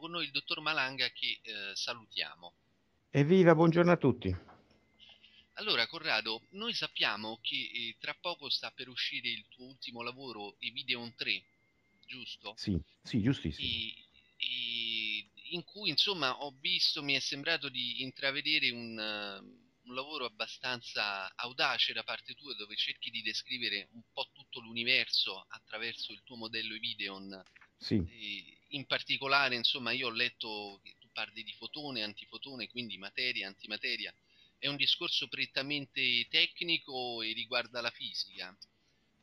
con noi il dottor Malanga che eh, salutiamo. Evviva, buongiorno a tutti. Allora, Corrado, noi sappiamo che eh, tra poco sta per uscire il tuo ultimo lavoro, Evideon 3, giusto? Sì, sì, giustissimo. E, e in cui, insomma, ho visto, mi è sembrato di intravedere un, uh, un lavoro abbastanza audace da parte tua, dove cerchi di descrivere un po' tutto l'universo attraverso il tuo modello Evideon. Sì. E, in particolare, insomma, io ho letto che tu parli di fotone, antifotone, quindi materia, antimateria, è un discorso prettamente tecnico e riguarda la fisica.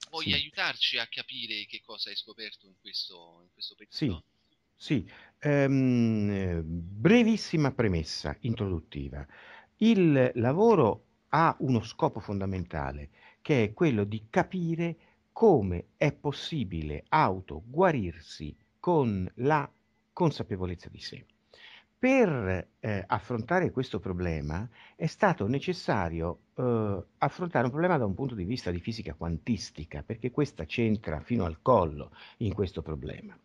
Vuoi sì. aiutarci a capire che cosa hai scoperto in questo, in questo pezzo? Sì, sì. Ehm, eh, brevissima premessa introduttiva. Il lavoro ha uno scopo fondamentale, che è quello di capire come è possibile autoguarirsi con la consapevolezza di sé. Per eh, affrontare questo problema è stato necessario eh, affrontare un problema da un punto di vista di fisica quantistica, perché questa c'entra fino al collo in questo problema.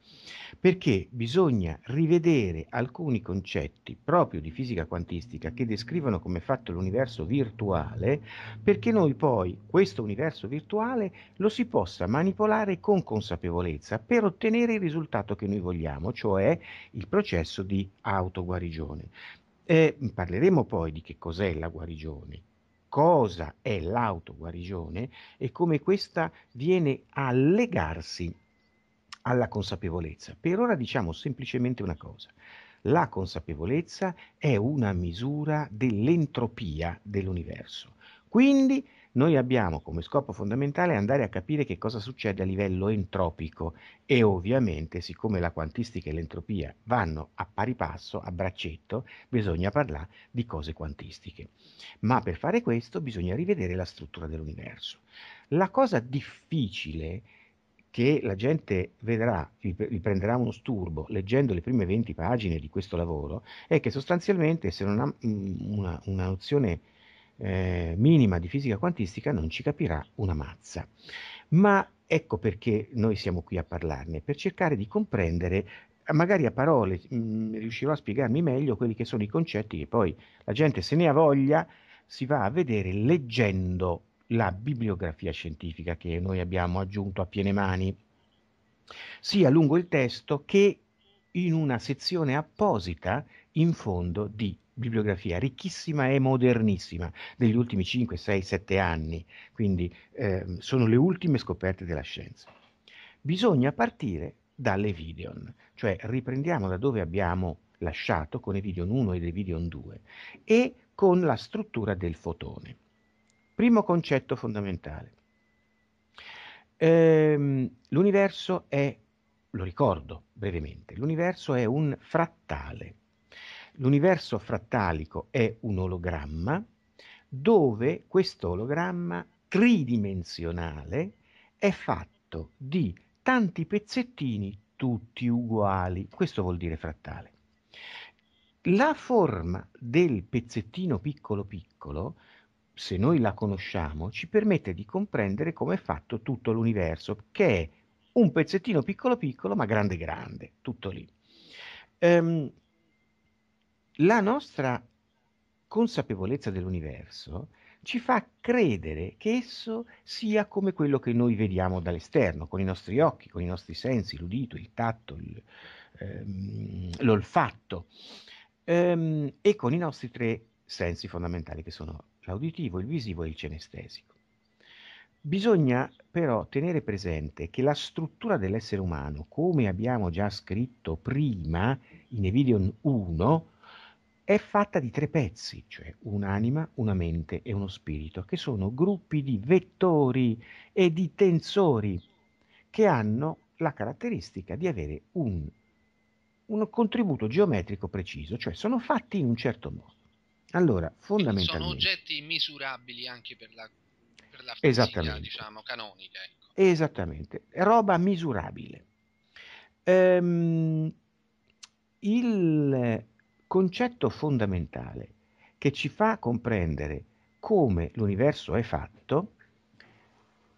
Perché bisogna rivedere alcuni concetti proprio di fisica quantistica che descrivono come è fatto l'universo virtuale, perché noi poi questo universo virtuale lo si possa manipolare con consapevolezza per ottenere il risultato che noi vogliamo, cioè il processo di autoguarigione. Eh, parleremo poi di che cos'è la guarigione, cosa è l'autoguarigione e come questa viene a legarsi alla consapevolezza. Per ora diciamo semplicemente una cosa. La consapevolezza è una misura dell'entropia dell'universo. Quindi noi abbiamo come scopo fondamentale andare a capire che cosa succede a livello entropico e ovviamente siccome la quantistica e l'entropia vanno a pari passo, a braccetto, bisogna parlare di cose quantistiche. Ma per fare questo bisogna rivedere la struttura dell'universo. La cosa difficile che la gente vedrà, vi prenderà uno sturbo leggendo le prime 20 pagine di questo lavoro, è che sostanzialmente se non ha mm, una, una nozione eh, minima di fisica quantistica non ci capirà una mazza. Ma ecco perché noi siamo qui a parlarne, per cercare di comprendere, magari a parole mh, mm, riuscirò a spiegarmi meglio quelli che sono i concetti che poi la gente se ne ha voglia, si va a vedere leggendo la bibliografia scientifica che noi abbiamo aggiunto a piene mani, sia lungo il testo che in una sezione apposita in fondo di bibliografia ricchissima e modernissima degli ultimi 5, 6, 7 anni, quindi eh, sono le ultime scoperte della scienza. Bisogna partire dalle Videon, cioè riprendiamo da dove abbiamo lasciato con Evidion 1 ed Evidion 2 e con la struttura del fotone. Primo concetto fondamentale. Ehm, l'universo è, lo ricordo brevemente, l'universo è un frattale l'universo frattalico è un ologramma dove questo ologramma tridimensionale è fatto di tanti pezzettini tutti uguali. Questo vuol dire frattale. La forma del pezzettino piccolo piccolo, se noi la conosciamo, ci permette di comprendere come è fatto tutto l'universo, che è un pezzettino piccolo piccolo ma grande grande, tutto lì. Um, la nostra consapevolezza dell'universo ci fa credere che esso sia come quello che noi vediamo dall'esterno, con i nostri occhi, con i nostri sensi, l'udito, il tatto, il, ehm, l'olfatto ehm, e con i nostri tre sensi fondamentali che sono l'auditivo, il visivo e il cenestesico. Bisogna però tenere presente che la struttura dell'essere umano, come abbiamo già scritto prima in Evidion 1, è fatta di tre pezzi, cioè un'anima, una mente e uno spirito, che sono gruppi di vettori e di tensori che hanno la caratteristica di avere un, un contributo geometrico preciso, cioè sono fatti in un certo modo. Allora, fondamentalmente... Sono oggetti misurabili anche per la, per la fisica, diciamo, canonica. Ecco. Esattamente, roba misurabile. Ehm, il, concetto fondamentale che ci fa comprendere come l'universo è fatto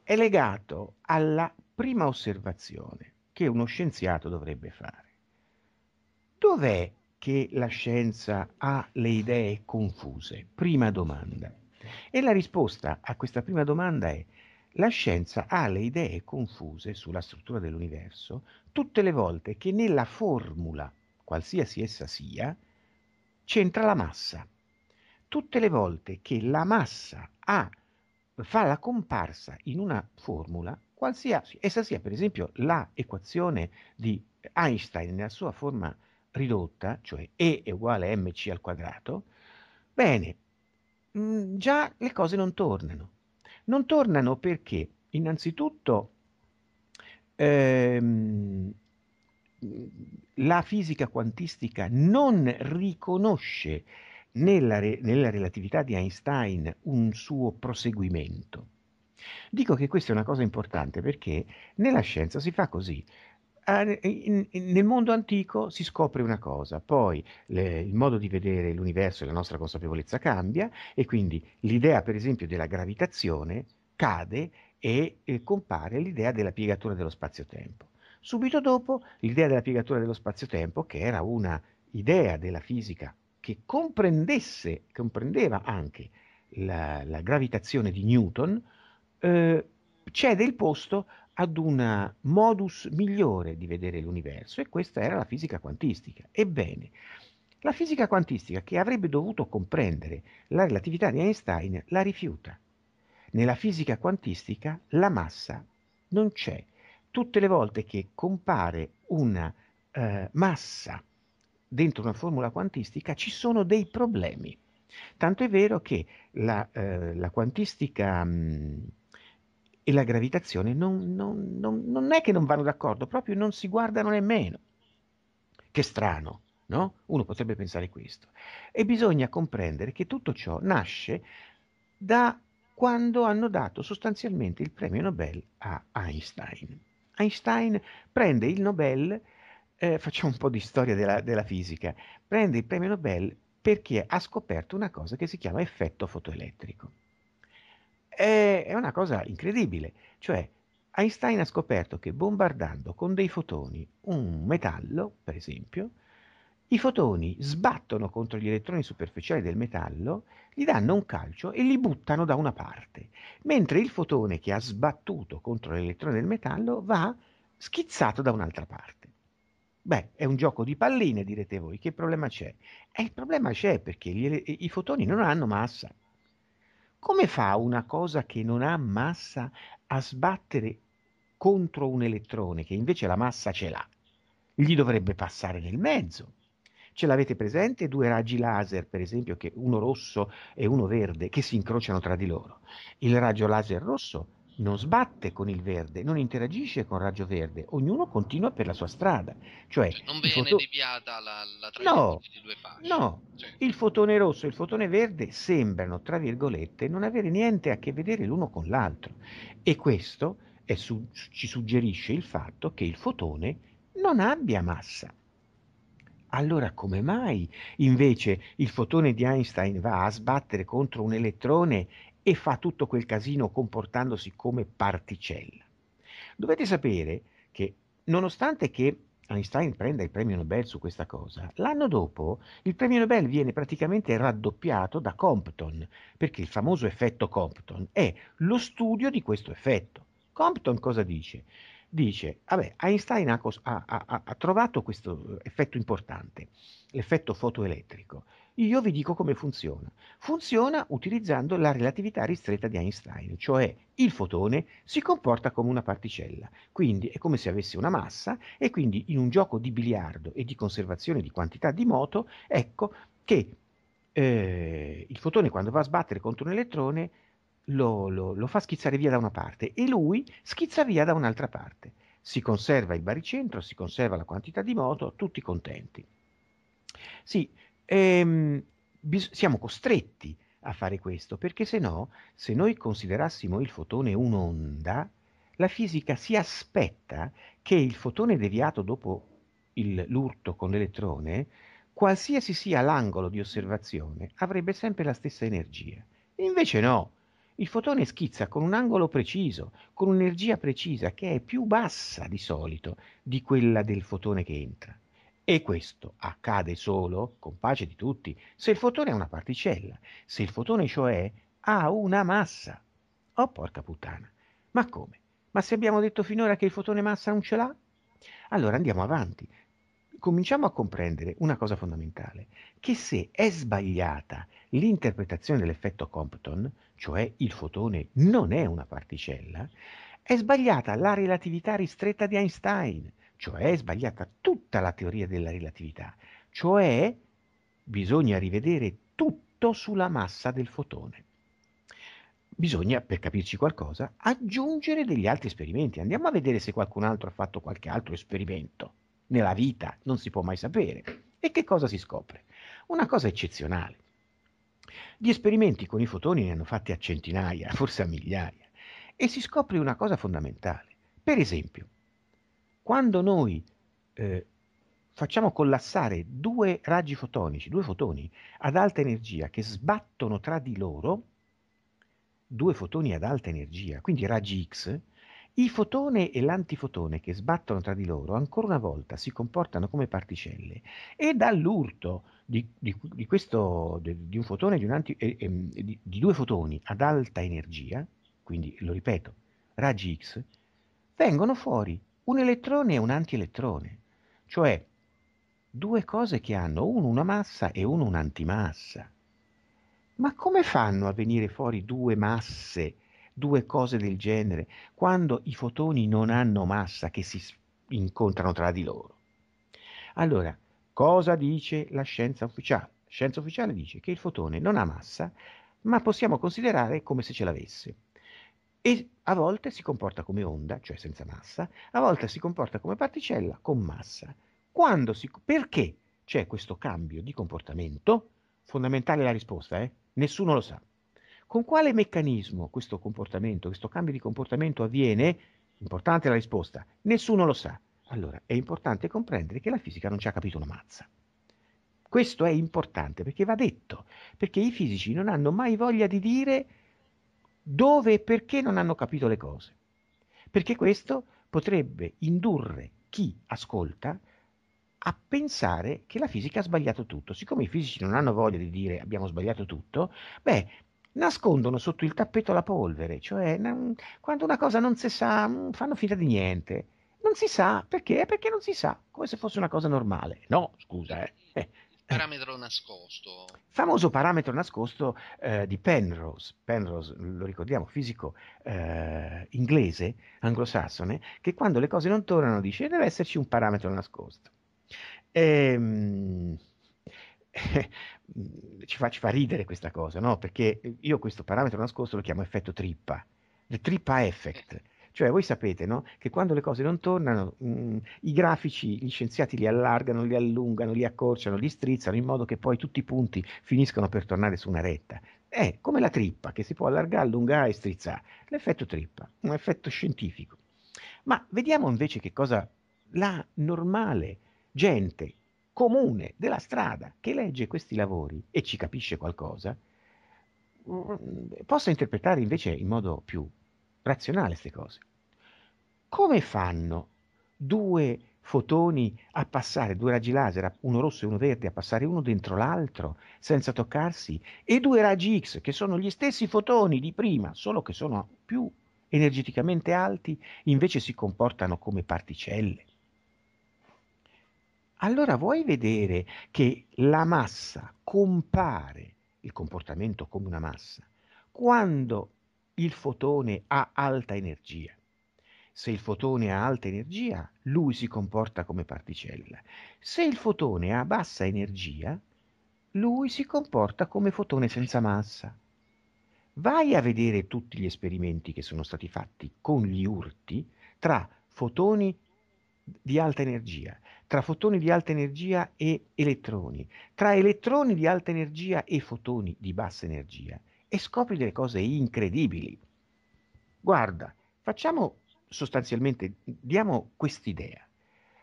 è legato alla prima osservazione che uno scienziato dovrebbe fare. Dov'è che la scienza ha le idee confuse? Prima domanda. E la risposta a questa prima domanda è la scienza ha le idee confuse sulla struttura dell'universo tutte le volte che nella formula, qualsiasi essa sia, c'entra la massa. Tutte le volte che la massa ha, fa la comparsa in una formula, qualsiasi essa sia per esempio la equazione di Einstein nella sua forma ridotta, cioè E è uguale a mc al quadrato, bene, mh, mm, già le cose non tornano. Non tornano perché innanzitutto ehm, la fisica quantistica non riconosce nella, re, nella relatività di Einstein un suo proseguimento. Dico che questa è una cosa importante perché nella scienza si fa così. Ah, nel mondo antico si scopre una cosa, poi le, il modo di vedere l'universo e la nostra consapevolezza cambia e quindi l'idea per esempio della gravitazione cade e, e compare l'idea della piegatura dello spazio-tempo. Subito dopo l'idea della piegatura dello spazio-tempo, che era una idea della fisica che comprendesse, comprendeva anche la, la gravitazione di Newton, eh, cede il posto ad un modus migliore di vedere l'universo e questa era la fisica quantistica. Ebbene, la fisica quantistica che avrebbe dovuto comprendere la relatività di Einstein la rifiuta. Nella fisica quantistica la massa non c'è, tutte le volte che compare una eh, massa dentro una formula quantistica ci sono dei problemi. Tanto è vero che la, eh, la quantistica mh, mm, e la gravitazione non, non, non, non, è che non vanno d'accordo, proprio non si guardano nemmeno. Che strano, no? Uno potrebbe pensare questo. E bisogna comprendere che tutto ciò nasce da quando hanno dato sostanzialmente il premio Nobel a Einstein. Einstein prende il Nobel, eh, facciamo un po' di storia della, della fisica, prende il premio Nobel perché ha scoperto una cosa che si chiama effetto fotoelettrico. È, è una cosa incredibile, cioè Einstein ha scoperto che bombardando con dei fotoni un metallo, per esempio, i fotoni sbattono contro gli elettroni superficiali del metallo, gli danno un calcio e li buttano da una parte, mentre il fotone che ha sbattuto contro l'elettrone del metallo va schizzato da un'altra parte. Beh, è un gioco di palline, direte voi, che problema c'è? E eh, il problema c'è perché gli, i fotoni non hanno massa. Come fa una cosa che non ha massa a sbattere contro un elettrone che invece la massa ce l'ha? Gli dovrebbe passare nel mezzo. Ce l'avete presente? Due raggi laser, per esempio, che, uno rosso e uno verde, che si incrociano tra di loro. Il raggio laser rosso non sbatte con il verde, non interagisce con il raggio verde, ognuno continua per la sua strada. Cioè, cioè non viene foto... deviata la, la traiettoria no, di due fasce. No, cioè. il fotone rosso e il fotone verde sembrano, tra virgolette, non avere niente a che vedere l'uno con l'altro. E questo su... ci suggerisce il fatto che il fotone non abbia massa. Allora come mai invece il fotone di Einstein va a sbattere contro un elettrone e fa tutto quel casino comportandosi come particella? Dovete sapere che nonostante che Einstein prenda il premio Nobel su questa cosa, l'anno dopo il premio Nobel viene praticamente raddoppiato da Compton, perché il famoso effetto Compton è lo studio di questo effetto. Compton cosa dice? dice, vabbè, Einstein ha, ha, ha, ha, trovato questo effetto importante, l'effetto fotoelettrico. Io vi dico come funziona. Funziona utilizzando la relatività ristretta di Einstein, cioè il fotone si comporta come una particella, quindi è come se avesse una massa e quindi in un gioco di biliardo e di conservazione di quantità di moto, ecco che eh, il fotone quando va a sbattere contro un elettrone lo, lo, lo fa schizzare via da una parte e lui schizza via da un'altra parte. Si conserva il baricentro, si conserva la quantità di moto, tutti contenti. Sì, ehm, bis- siamo costretti a fare questo perché se no, se noi considerassimo il fotone un'onda, la fisica si aspetta che il fotone deviato dopo il, l'urto con l'elettrone, qualsiasi sia l'angolo di osservazione, avrebbe sempre la stessa energia. Invece no, il fotone schizza con un angolo preciso, con un'energia precisa che è più bassa di solito di quella del fotone che entra. E questo accade solo, con pace di tutti, se il fotone è una particella, se il fotone cioè ha una massa. Oh porca puttana, ma come? Ma se abbiamo detto finora che il fotone massa non ce l'ha? Allora andiamo avanti, cominciamo a comprendere una cosa fondamentale, che se è sbagliata l'interpretazione dell'effetto Compton, cioè il fotone non è una particella, è sbagliata la relatività ristretta di Einstein, cioè è sbagliata tutta la teoria della relatività, cioè bisogna rivedere tutto sulla massa del fotone. Bisogna, per capirci qualcosa, aggiungere degli altri esperimenti. Andiamo a vedere se qualcun altro ha fatto qualche altro esperimento nella vita non si può mai sapere. E che cosa si scopre? Una cosa eccezionale. Gli esperimenti con i fotoni ne hanno fatti a centinaia, forse a migliaia, e si scopre una cosa fondamentale. Per esempio, quando noi eh, facciamo collassare due raggi fotonici, due fotoni ad alta energia che sbattono tra di loro, due fotoni ad alta energia, quindi raggi X, i fotone e l'antifotone che sbattono tra di loro ancora una volta si comportano come particelle e dall'urto di, di, di, questo, di un fotone un anti, eh, eh, di due fotoni ad alta energia, quindi lo ripeto, raggi X, vengono fuori un elettrone e un antielettrone, cioè due cose che hanno uno una massa e uno un'antimassa. Ma come fanno a venire fuori due masse due cose del genere, quando i fotoni non hanno massa che si incontrano tra di loro. Allora, cosa dice la scienza ufficiale? La scienza ufficiale dice che il fotone non ha massa, ma possiamo considerare come se ce l'avesse. E a volte si comporta come onda, cioè senza massa, a volte si comporta come particella con massa. Si, perché c'è questo cambio di comportamento? Fondamentale la risposta, eh? nessuno lo sa. Con quale meccanismo questo comportamento, questo cambio di comportamento avviene? Importante la risposta, nessuno lo sa. Allora è importante comprendere che la fisica non ci ha capito una mazza. Questo è importante perché va detto, perché i fisici non hanno mai voglia di dire dove e perché non hanno capito le cose, perché questo potrebbe indurre chi ascolta a pensare che la fisica ha sbagliato tutto. Siccome i fisici non hanno voglia di dire abbiamo sbagliato tutto, beh, nascondono sotto il tappeto la polvere, cioè mm, quando una cosa non si sa mm, fanno finta di niente. Non si sa perché? Perché non si sa, come se fosse una cosa normale. No, scusa, eh. Parametro nascosto. Famoso parametro nascosto eh, di Penrose. Penrose, lo ricordiamo, fisico eh, inglese, anglosassone, che quando le cose non tornano dice deve esserci un parametro nascosto. Ehm ci, fa, ci fa ridere questa cosa, no? perché io questo parametro nascosto lo chiamo effetto trippa, the trippa effect. Eh. Cioè, voi sapete no? che quando le cose non tornano, mh, mm, i grafici, gli scienziati li allargano, li allungano, li accorciano, li strizzano in modo che poi tutti i punti finiscano per tornare su una retta. È come la trippa che si può allargare, allungare e strizzare. L'effetto trippa, un effetto scientifico. Ma vediamo invece che cosa la normale gente comune della strada che legge questi lavori e ci capisce qualcosa, mm, possa interpretare invece in modo più razionale queste cose. Come fanno due fotoni a passare, due raggi laser, uno rosso e uno verde, a passare uno dentro l'altro senza toccarsi, e due raggi X che sono gli stessi fotoni di prima, solo che sono più energeticamente alti, invece si comportano come particelle allora vuoi vedere che la massa compare, il comportamento come una massa, quando il fotone ha alta energia. Se il fotone ha alta energia, lui si comporta come particella. Se il fotone ha bassa energia, lui si comporta come fotone senza massa. Vai a vedere tutti gli esperimenti che sono stati fatti con gli urti tra fotoni di alta energia, tra fotoni di alta energia e elettroni, tra elettroni di alta energia e fotoni di bassa energia e scopri delle cose incredibili. Guarda, facciamo sostanzialmente, diamo quest'idea.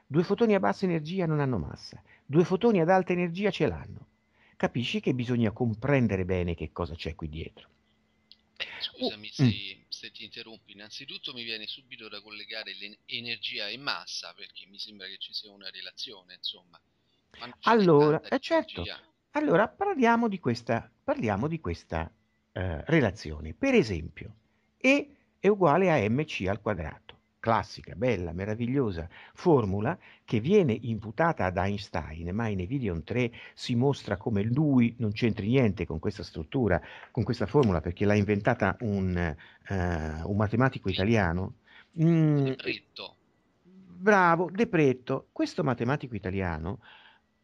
Due fotoni a bassa energia non hanno massa, due fotoni ad alta energia ce l'hanno. Capisci che bisogna comprendere bene che cosa c'è qui dietro. Scusami mm. se se ti interrompo, innanzitutto mi viene subito da collegare l'energia e massa, perché mi sembra che ci sia una relazione, insomma. Allora, eh certo. Allora, parliamo di questa, parliamo di questa eh, relazione. Per esempio, E è uguale a mc al quadrato classica, bella, meravigliosa formula che viene imputata ad Einstein, ma in Evidion 3 si mostra come lui non c'entri niente con questa struttura, con questa formula, perché l'ha inventata un, uh, un matematico italiano. Mm, Depretto. Bravo, Depretto. Questo matematico italiano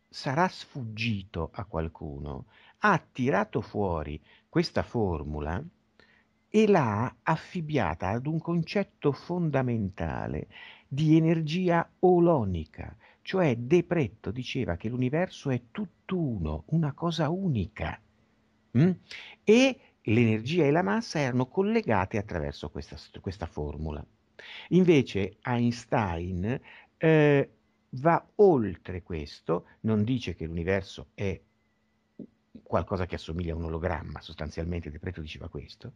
sarà sfuggito a qualcuno, ha tirato fuori questa formula e l'ha affibbiata ad un concetto fondamentale di energia olonica, cioè De Pretto diceva che l'universo è tutt'uno, una cosa unica. Mm? E l'energia e la massa erano collegate attraverso questa, questa formula. Invece Einstein eh, va oltre questo, non dice che l'universo è qualcosa che assomiglia a un ologramma, sostanzialmente De Preto diceva questo,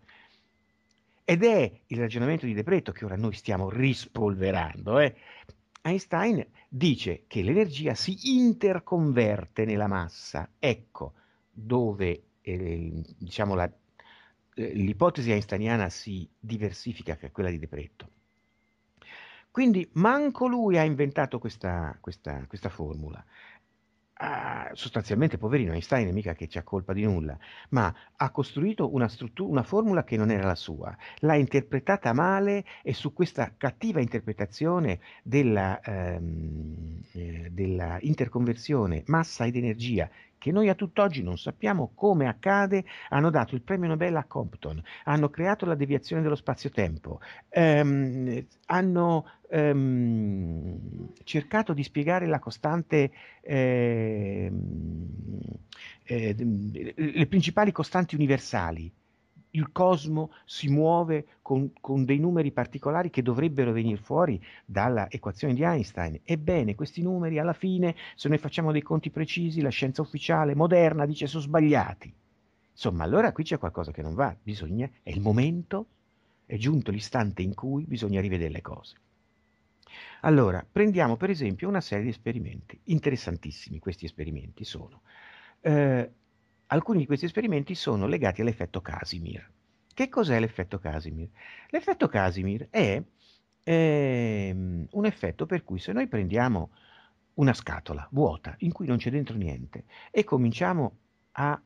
ed è il ragionamento di De Preto che ora noi stiamo rispolverando. Eh. Einstein dice che l'energia si interconverte nella massa. Ecco dove eh, diciamo la, eh, l'ipotesi einsteiniana si diversifica, che è quella di De Preto. Quindi manco lui ha inventato questa, questa, questa formula ha, ah, sostanzialmente, poverino Einstein, è mica che ci colpa di nulla, ma ha costruito una, una formula che non era la sua, l'ha interpretata male e su questa cattiva interpretazione della, ehm, eh, della interconversione massa ed energia che noi a tutt'oggi non sappiamo come accade, hanno dato il premio Nobel a Compton, hanno creato la deviazione dello spazio-tempo, ehm, hanno ehm, cercato di spiegare la costante, ehm, eh, le principali costanti universali il cosmo si muove con, con, dei numeri particolari che dovrebbero venire fuori dalla equazione di Einstein. Ebbene, questi numeri alla fine, se noi facciamo dei conti precisi, la scienza ufficiale moderna dice sono sbagliati. Insomma, allora qui c'è qualcosa che non va, bisogna, è il momento, è giunto l'istante in cui bisogna rivedere le cose. Allora, prendiamo per esempio una serie di esperimenti, interessantissimi questi esperimenti sono. Eh, Alcuni di questi esperimenti sono legati all'effetto Casimir. Che cos'è l'effetto Casimir? L'effetto Casimir è ehm, un effetto per cui se noi prendiamo una scatola vuota in cui non c'è dentro niente e cominciamo a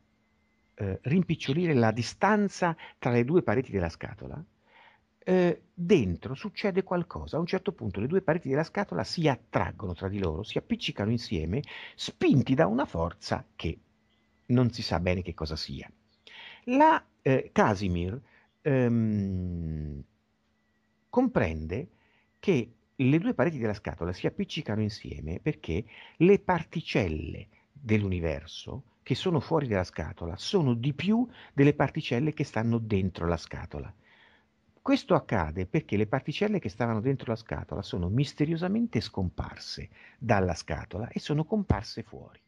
eh, rimpicciolire la distanza tra le due pareti della scatola, eh, dentro succede qualcosa. A un certo punto le due pareti della scatola si attraggono tra di loro, si appiccicano insieme, spinti da una forza che non si sa bene che cosa sia. La eh, Casimir ehm, comprende che le due pareti della scatola si appiccicano insieme perché le particelle dell'universo che sono fuori dalla scatola sono di più delle particelle che stanno dentro la scatola. Questo accade perché le particelle che stavano dentro la scatola sono misteriosamente scomparse dalla scatola e sono comparse fuori.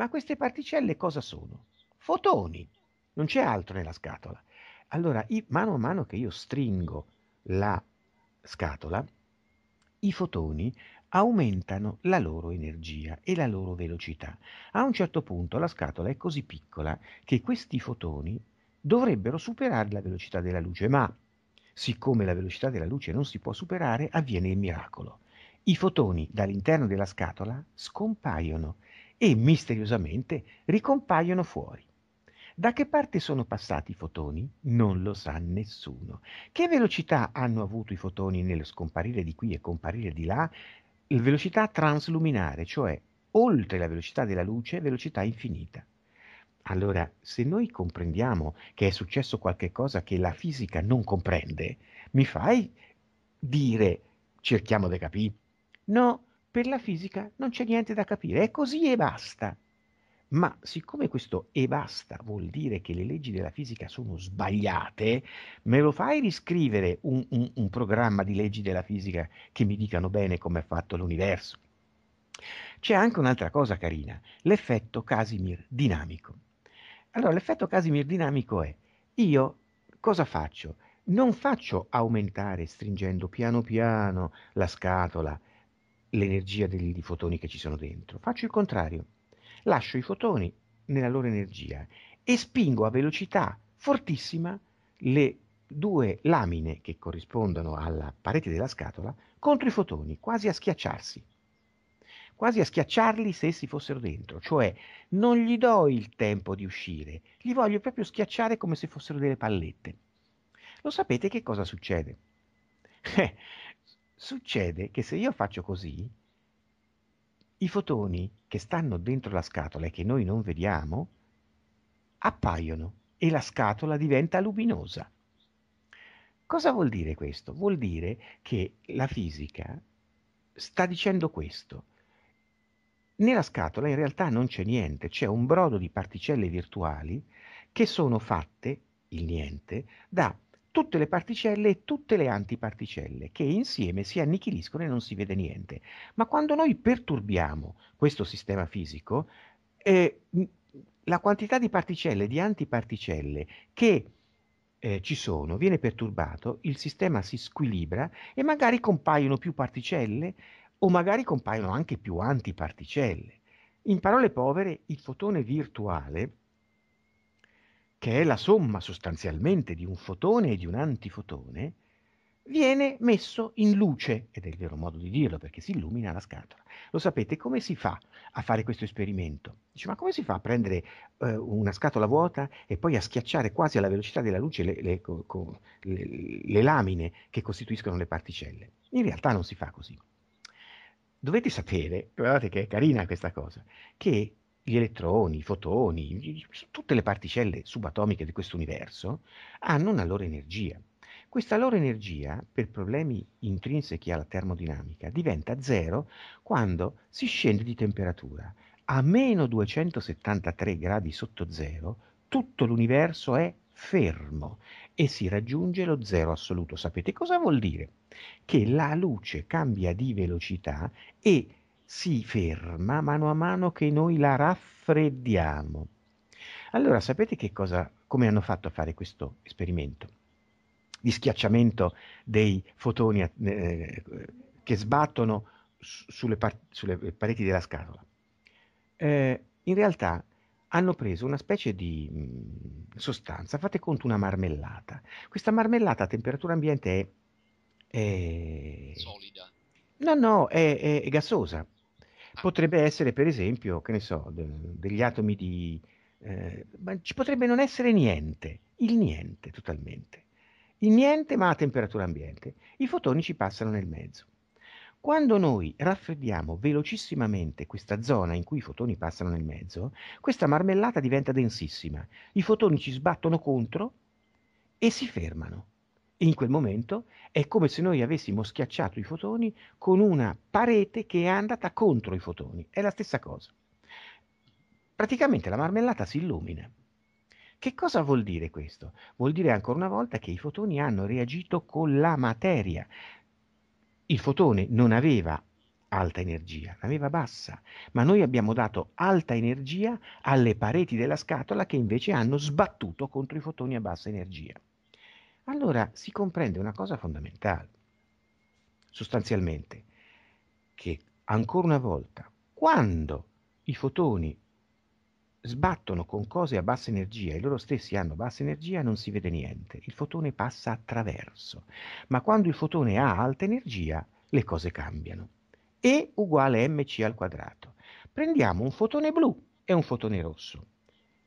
Ma queste particelle cosa sono? Fotoni, non c'è altro nella scatola. Allora, mano a mano che io stringo la scatola, i fotoni aumentano la loro energia e la loro velocità. A un certo punto la scatola è così piccola che questi fotoni dovrebbero superare la velocità della luce, ma siccome la velocità della luce non si può superare, avviene il miracolo. I fotoni dall'interno della scatola scompaiono e misteriosamente ricompaiono fuori. Da che parte sono passati i fotoni? Non lo sa nessuno. Che velocità hanno avuto i fotoni nello scomparire di qui e comparire di là? Velocità transluminare, cioè oltre la velocità della luce, velocità infinita. Allora, se noi comprendiamo che è successo qualcosa che la fisica non comprende, mi fai dire cerchiamo di capire? No, per la fisica non c'è niente da capire, è così e basta. Ma siccome questo e basta vuol dire che le leggi della fisica sono sbagliate, me lo fai riscrivere un, un, un programma di leggi della fisica che mi dicano bene come è fatto l'universo. C'è anche un'altra cosa carina, l'effetto Casimir dinamico. Allora, l'effetto Casimir dinamico è, io cosa faccio? Non faccio aumentare stringendo piano piano la scatola l'energia dei fotoni che ci sono dentro, faccio il contrario, lascio i fotoni nella loro energia e spingo a velocità fortissima le due lamine che corrispondono alla parete della scatola contro i fotoni, quasi a schiacciarsi, quasi a schiacciarli se essi fossero dentro, cioè non gli do il tempo di uscire, li voglio proprio schiacciare come se fossero delle pallette. Lo sapete che cosa succede? Eh, Succede che se io faccio così, i fotoni che stanno dentro la scatola e che noi non vediamo appaiono e la scatola diventa luminosa. Cosa vuol dire questo? Vuol dire che la fisica sta dicendo questo. Nella scatola in realtà non c'è niente, c'è un brodo di particelle virtuali che sono fatte, il niente, da tutte le particelle e tutte le antiparticelle che insieme si annichiliscono e non si vede niente. Ma quando noi perturbiamo questo sistema fisico, eh, la quantità di particelle e di antiparticelle che eh, ci sono viene perturbato, il sistema si squilibra e magari compaiono più particelle o magari compaiono anche più antiparticelle. In parole povere, il fotone virtuale che è la somma sostanzialmente di un fotone e di un antifotone, viene messo in luce, ed è il vero modo di dirlo perché si illumina la scatola. Lo sapete come si fa a fare questo esperimento? Dice, ma come si fa a prendere eh, una scatola vuota e poi a schiacciare quasi alla velocità della luce le, le, co, co, le, le lamine che costituiscono le particelle? In realtà non si fa così. Dovete sapere, guardate che è carina questa cosa, che gli elettroni, i fotoni, tutte le particelle subatomiche di questo universo hanno una loro energia. Questa loro energia, per problemi intrinsechi alla termodinamica, diventa zero quando si scende di temperatura. A meno 273 gradi sotto zero, tutto l'universo è fermo e si raggiunge lo zero assoluto. Sapete cosa vuol dire? Che la luce cambia di velocità e si ferma mano a mano che noi la raffreddiamo. Allora, sapete che cosa, come hanno fatto a fare questo esperimento di schiacciamento dei fotoni eh, che sbattono sulle, par sulle, pareti della scatola? Eh, in realtà hanno preso una specie di mh, mm, sostanza, fate conto una marmellata. Questa marmellata a temperatura ambiente è... è... Solida. No, no, è, è, è gassosa Ah. Potrebbe essere, per esempio, che ne so, de- degli atomi di... Eh, ma ci potrebbe non essere niente, il niente totalmente. Il niente ma a temperatura ambiente. I fotoni ci passano nel mezzo. Quando noi raffreddiamo velocissimamente questa zona in cui i fotoni passano nel mezzo, questa marmellata diventa densissima. I fotoni ci sbattono contro e si fermano in quel momento è come se noi avessimo schiacciato i fotoni con una parete che è andata contro i fotoni. È la stessa cosa. Praticamente la marmellata si illumina. Che cosa vuol dire questo? Vuol dire ancora una volta che i fotoni hanno reagito con la materia. Il fotone non aveva alta energia, l'aveva bassa, ma noi abbiamo dato alta energia alle pareti della scatola che invece hanno sbattuto contro i fotoni a bassa energia allora si comprende una cosa fondamentale, sostanzialmente, che ancora una volta, quando i fotoni sbattono con cose a bassa energia e loro stessi hanno bassa energia non si vede niente, il fotone passa attraverso, ma quando il fotone ha alta energia le cose cambiano. E uguale mc al quadrato. Prendiamo un fotone blu e un fotone rosso.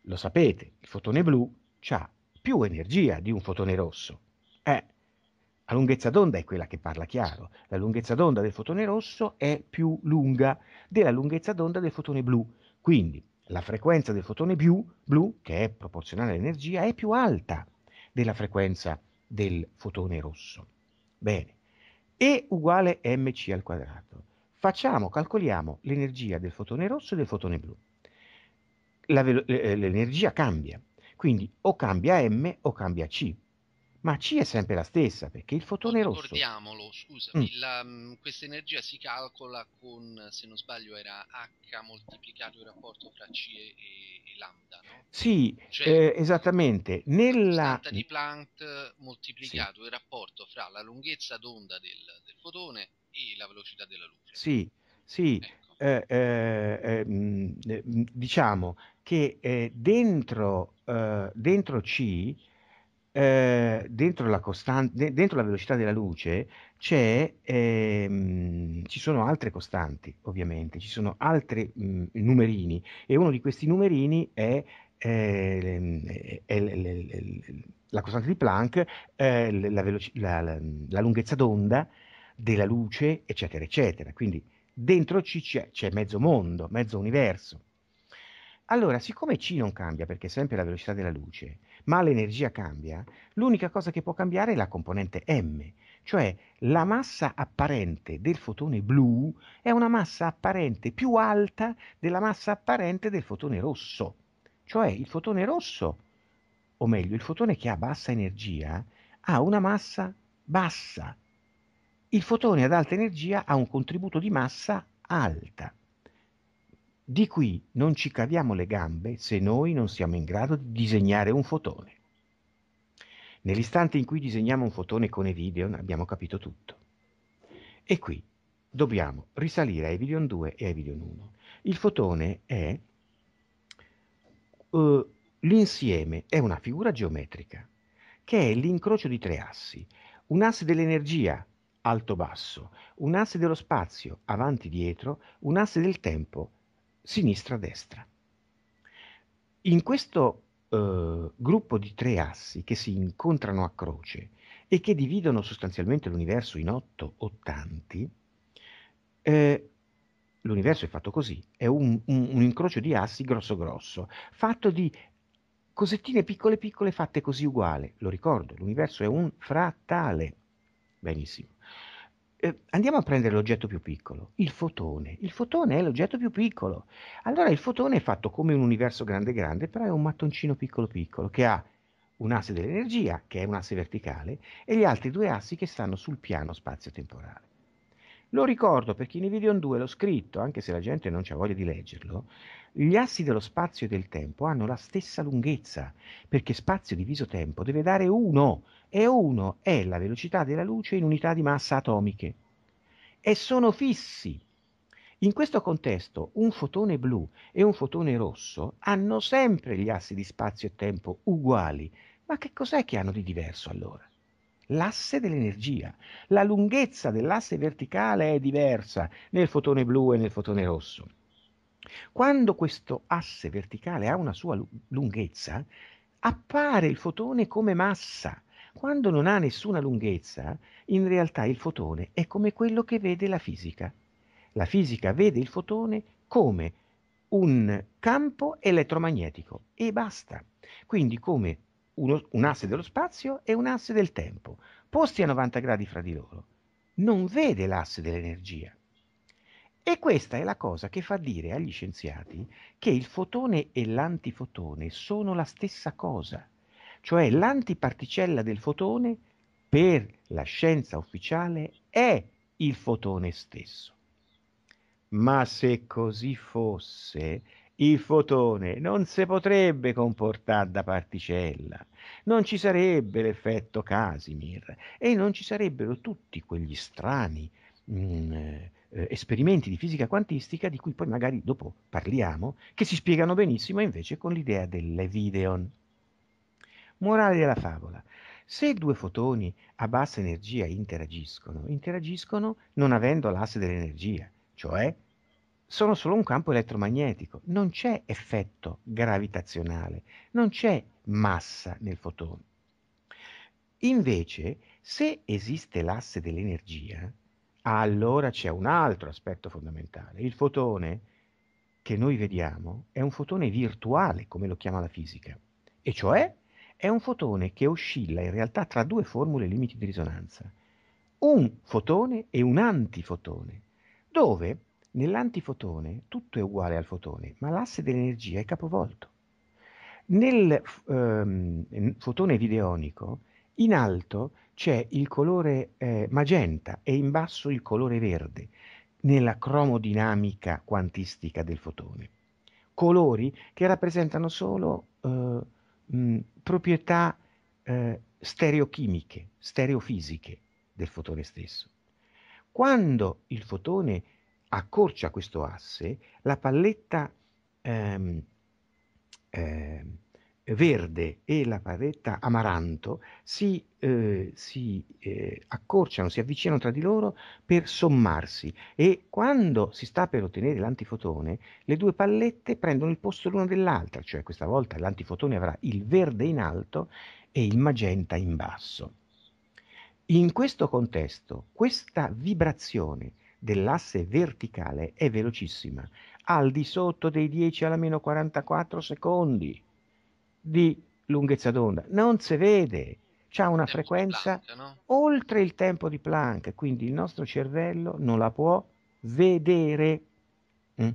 Lo sapete, il fotone blu ha più energia di un fotone rosso. Eh, la lunghezza d'onda è quella che parla chiaro. La lunghezza d'onda del fotone rosso è più lunga della lunghezza d'onda del fotone blu. Quindi la frequenza del fotone blu, blu che è proporzionale all'energia, è più alta della frequenza del fotone rosso. Bene, E uguale mc al quadrato. Facciamo, calcoliamo l'energia del fotone rosso e del fotone blu. Eh, l'energia cambia, quindi o cambia M o cambia C. Ma C è sempre la stessa perché il fotone no, rosso. Ricordiamolo, scusa, mm. mm. questa energia si calcola con, se non sbaglio, era H moltiplicato il rapporto fra C e, e, lambda. No? Sì, cioè, eh, esattamente. Nella di Planck moltiplicato sì. il rapporto fra la lunghezza d'onda del, del, fotone e la velocità della luce. Sì, sì. Ecco. Eh, eh, eh, mm, eh mm, diciamo che eh, dentro, eh, dentro, C, eh, dentro, la costante, dentro la velocità della luce, ehm, ci sono altre costanti, ovviamente, ci sono altri mh, numerini e uno di questi numerini è, ehm, è, è, è la costante di Planck, eh, la, la, la lunghezza d'onda della luce, eccetera, eccetera. Quindi dentro C c'è mezzo mondo, mezzo universo. Allora, siccome C non cambia perché è sempre la velocità della luce, ma l'energia cambia, l'unica cosa che può cambiare è la componente m, cioè la massa apparente del fotone blu è una massa apparente più alta della massa apparente del fotone rosso. Cioè il fotone rosso, o meglio, il fotone che ha bassa energia, ha una massa bassa. Il fotone ad alta energia ha un contributo di massa alta. Di qui non ci caviamo le gambe se noi non siamo in grado di disegnare un fotone. Nell'istante in cui disegniamo un fotone con Evideon abbiamo capito tutto. E qui dobbiamo risalire a Evideon 2 e a Evideon 1. Il fotone è uh, l'insieme, è una figura geometrica, che è l'incrocio di tre assi. Un asse dell'energia, alto-basso, un asse dello spazio, avanti-dietro, un asse del tempo, sinistra-destra. In questo eh, gruppo di tre assi che si incontrano a croce e che dividono sostanzialmente l'universo in otto ottanti, eh, l'universo è fatto così, è un, un, un incrocio di assi grosso grosso, fatto di cosettine piccole piccole fatte così uguale. Lo ricordo, l'universo è un frattale. Benissimo eh, andiamo a prendere l'oggetto più piccolo, il fotone. Il fotone è l'oggetto più piccolo. Allora il fotone è fatto come un universo grande grande, però è un mattoncino piccolo piccolo che ha un asse dell'energia, che è un asse verticale, e gli altri due assi che stanno sul piano spazio-temporale. Lo ricordo perché in Evidion 2 l'ho scritto, anche se la gente non ha voglia di leggerlo, gli assi dello spazio e del tempo hanno la stessa lunghezza, perché spazio diviso tempo deve dare 1 e 1 è la velocità della luce in unità di massa atomiche. E sono fissi. In questo contesto un fotone blu e un fotone rosso hanno sempre gli assi di spazio e tempo uguali, ma che cos'è che hanno di diverso allora? L'asse dell'energia. La lunghezza dell'asse verticale è diversa nel fotone blu e nel fotone rosso. Quando questo asse verticale ha una sua lunghezza, appare il fotone come massa. Quando non ha nessuna lunghezza, in realtà il fotone è come quello che vede la fisica. La fisica vede il fotone come un campo elettromagnetico e basta. Quindi come uno, un asse dello spazio e un asse del tempo, posti a 90 gradi fra di loro. Non vede l'asse dell'energia. E questa è la cosa che fa dire agli scienziati che il fotone e l'antifotone sono la stessa cosa, cioè l'antiparticella del fotone per la scienza ufficiale è il fotone stesso. Ma se così fosse, il fotone non si potrebbe comportare da particella, non ci sarebbe l'effetto Casimir e non ci sarebbero tutti quegli strani... Mm, eh, esperimenti di fisica quantistica di cui poi magari dopo parliamo, che si spiegano benissimo invece con l'idea dell'evideon. Morale della favola. Se due fotoni a bassa energia interagiscono, interagiscono non avendo l'asse dell'energia, cioè sono solo un campo elettromagnetico, non c'è effetto gravitazionale, non c'è massa nel fotone. Invece, se esiste l'asse dell'energia, allora c'è un altro aspetto fondamentale. Il fotone che noi vediamo è un fotone virtuale, come lo chiama la fisica, e cioè è un fotone che oscilla in realtà tra due formule limiti di risonanza, un fotone e un antifotone, dove nell'antifotone tutto è uguale al fotone, ma l'asse dell'energia è capovolto. Nel ehm, fotone videonico in alto c'è il colore eh, magenta e in basso il colore verde nella cromodinamica quantistica del fotone. Colori che rappresentano solo eh, mh, proprietà eh, stereochimiche, stereofisiche del fotone stesso. Quando il fotone accorcia questo asse, la palletta ehm, ehm, verde e la paretta amaranto si, eh, si eh, accorciano, si avvicinano tra di loro per sommarsi e quando si sta per ottenere l'antifotone le due pallette prendono il posto l'una dell'altra, cioè questa volta l'antifotone avrà il verde in alto e il magenta in basso. In questo contesto questa vibrazione dell'asse verticale è velocissima, al di sotto dei 10 alla meno 44 secondi di lunghezza d'onda, non si vede, ha una frequenza Planck, no? oltre il tempo di Planck, quindi il nostro cervello non la può vedere. Mm.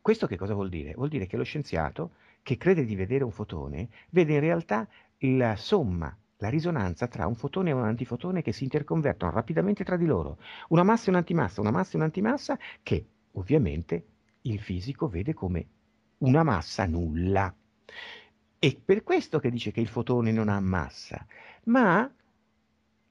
Questo che cosa vuol dire? Vuol dire che lo scienziato che crede di vedere un fotone vede in realtà la somma, la risonanza tra un fotone e un antifotone che si interconvertono rapidamente tra di loro, una massa e un'antimassa, una massa e un'antimassa che ovviamente il fisico vede come una massa nulla. È per questo che dice che il fotone non ha massa, ma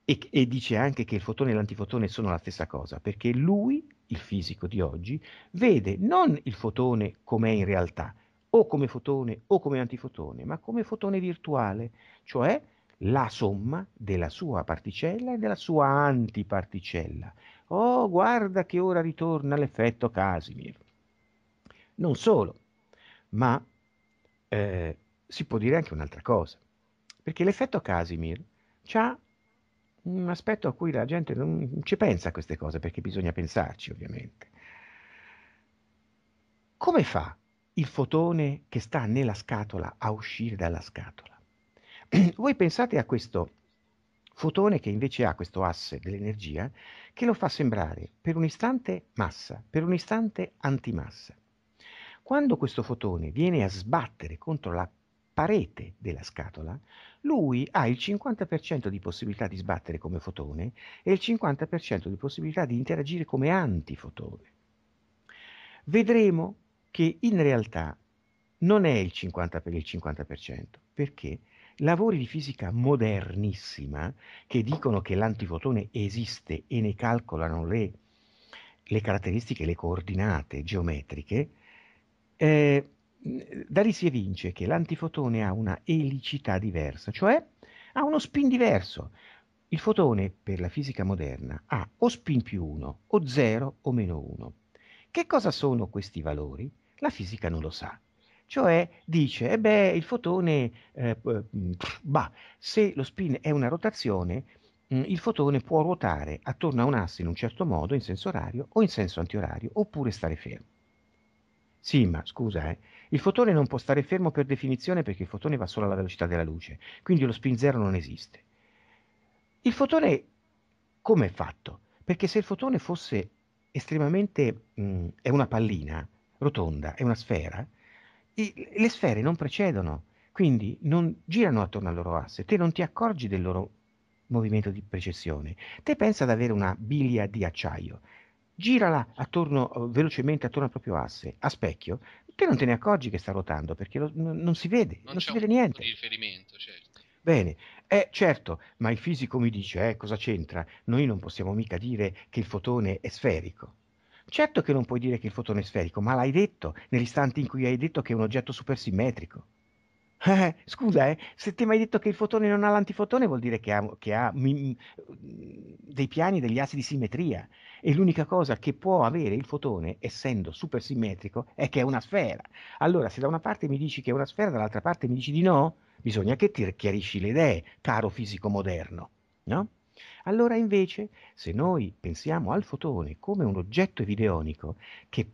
e, e, dice anche che il fotone e l'antifotone sono la stessa cosa, perché lui, il fisico di oggi, vede non il fotone come è in realtà, o come fotone o come antifotone, ma come fotone virtuale, cioè la somma della sua particella e della sua antiparticella. Oh, guarda che ora ritorna l'effetto Casimir. Non solo, ma eh, si può dire anche un'altra cosa, perché l'effetto Casimir ha un aspetto a cui la gente non ci pensa a queste cose, perché bisogna pensarci ovviamente. Come fa il fotone che sta nella scatola a uscire dalla scatola? Voi pensate a questo fotone che invece ha questo asse dell'energia che lo fa sembrare per un istante massa, per un istante antimassa. Quando questo fotone viene a sbattere contro la parete della scatola, lui ha il 50% di possibilità di sbattere come fotone e il 50% di possibilità di interagire come antifotone. Vedremo che in realtà non è il 50 per il 50%, perché lavori di fisica modernissima che dicono che l'antifotone esiste e ne calcolano le, le caratteristiche, le coordinate geometriche, eh, da lì si evince che l'antifotone ha una elicità diversa, cioè ha uno spin diverso. Il fotone, per la fisica moderna, ha o spin più 1, o 0 o meno 1. Che cosa sono questi valori? La fisica non lo sa. Cioè dice, eh beh, il fotone, eh, mm, bah, se lo spin è una rotazione, mm, il fotone può ruotare attorno a un asse in un certo modo, in senso orario o in senso antiorario, oppure stare fermo. Sì, ma scusa, eh, il fotone non può stare fermo per definizione perché il fotone va solo alla velocità della luce, quindi lo spin zero non esiste. Il fotone come è fatto? Perché se il fotone fosse estremamente... Mh, mm, è una pallina rotonda, è una sfera, i, le sfere non precedono, quindi non girano attorno al loro asse, te non ti accorgi del loro movimento di precessione, te pensa ad avere una biglia di acciaio, girala attorno, eh, velocemente attorno al proprio asse, a specchio, te non te ne accorgi che sta ruotando perché lo, n- non si vede, non, non si vede niente. di riferimento, certo. Bene, eh, certo, ma il fisico mi dice, eh, cosa c'entra? Noi non possiamo mica dire che il fotone è sferico. Certo che non puoi dire che il fotone è sferico, ma l'hai detto nell'istante in cui hai detto che è un oggetto supersimmetrico. Eh, scusa, eh, se ti hai mai detto che il fotone non ha l'antifotone vuol dire che ha, che ha mi, mhmm, dei piani, degli assi di simmetria e l'unica cosa che può avere il fotone, essendo supersimmetrico, è che è una sfera. Allora, se da una parte mi dici che è una sfera, dall'altra parte mi dici di no, bisogna che ti chiarisci le idee, caro fisico moderno, no? Allora invece, se noi pensiamo al fotone come un oggetto evideonico che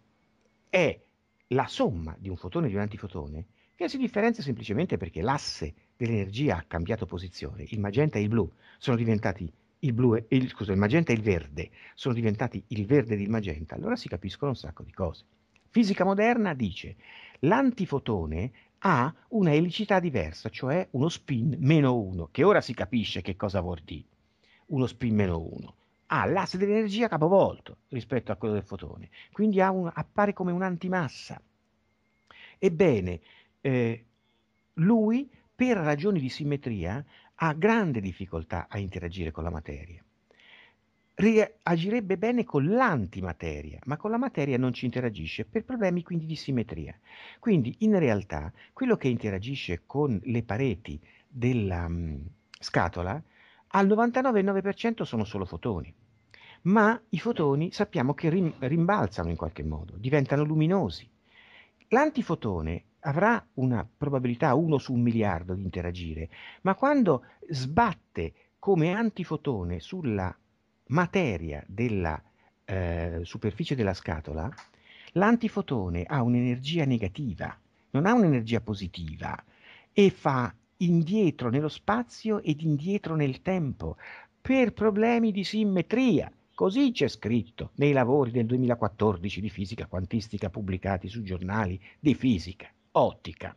è la somma di un fotone e di un antifotone, che si differenzia semplicemente perché l'asse dell'energia ha cambiato posizione. Il magenta e il blu sono diventati il blu e il, scusa, il magenta e il verde sono diventati il verde ed il magenta, allora si capiscono un sacco di cose. Fisica moderna dice l'antifotone ha una elicità diversa, cioè uno spin meno 1, che ora si capisce che cosa vuol dire uno spin meno 1. Ha l'asse dell'energia capovolto rispetto a quello del fotone, quindi un, appare come un'antimassa. Ebbene, eh, lui per ragioni di simmetria ha grande difficoltà a interagire con la materia. Reagirebbe bene con l'antimateria, ma con la materia non ci interagisce per problemi quindi di simmetria. Quindi in realtà quello che interagisce con le pareti della mh, mm, scatola al 99,9% sono solo fotoni ma i fotoni sappiamo che rim- rimbalzano in qualche modo, diventano luminosi. L'antifotone avrà una probabilità 1 su un miliardo di interagire, ma quando sbatte come antifotone sulla materia della eh, superficie della scatola, l'antifotone ha un'energia negativa, non ha un'energia positiva e fa indietro nello spazio ed indietro nel tempo per problemi di simmetria. Così c'è scritto nei lavori del 2014 di fisica quantistica pubblicati su giornali di fisica ottica.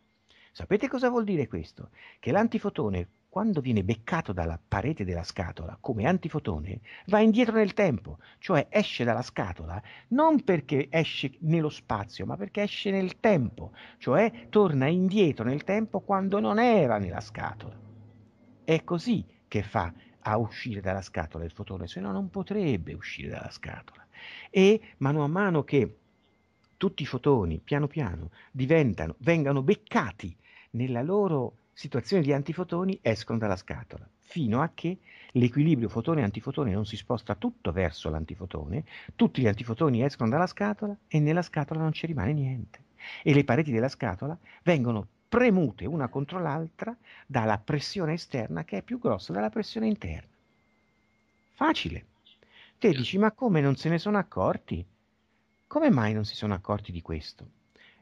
Sapete cosa vuol dire questo? Che l'antifotone, quando viene beccato dalla parete della scatola come antifotone, va indietro nel tempo, cioè esce dalla scatola non perché esce nello spazio, ma perché esce nel tempo, cioè torna indietro nel tempo quando non era nella scatola. È così che fa a uscire dalla scatola il fotone, se no non potrebbe uscire dalla scatola. E mano a mano che tutti i fotoni, piano piano, diventano, vengano beccati nella loro situazione di antifotoni, escono dalla scatola, fino a che l'equilibrio fotone-antifotone non si sposta tutto verso l'antifotone, tutti gli antifotoni escono dalla scatola e nella scatola non ci rimane niente. E le pareti della scatola vengono premute una contro l'altra dalla pressione esterna che è più grossa della pressione interna. Facile. Te dici, ma come non se ne sono accorti? Come mai non si sono accorti di questo?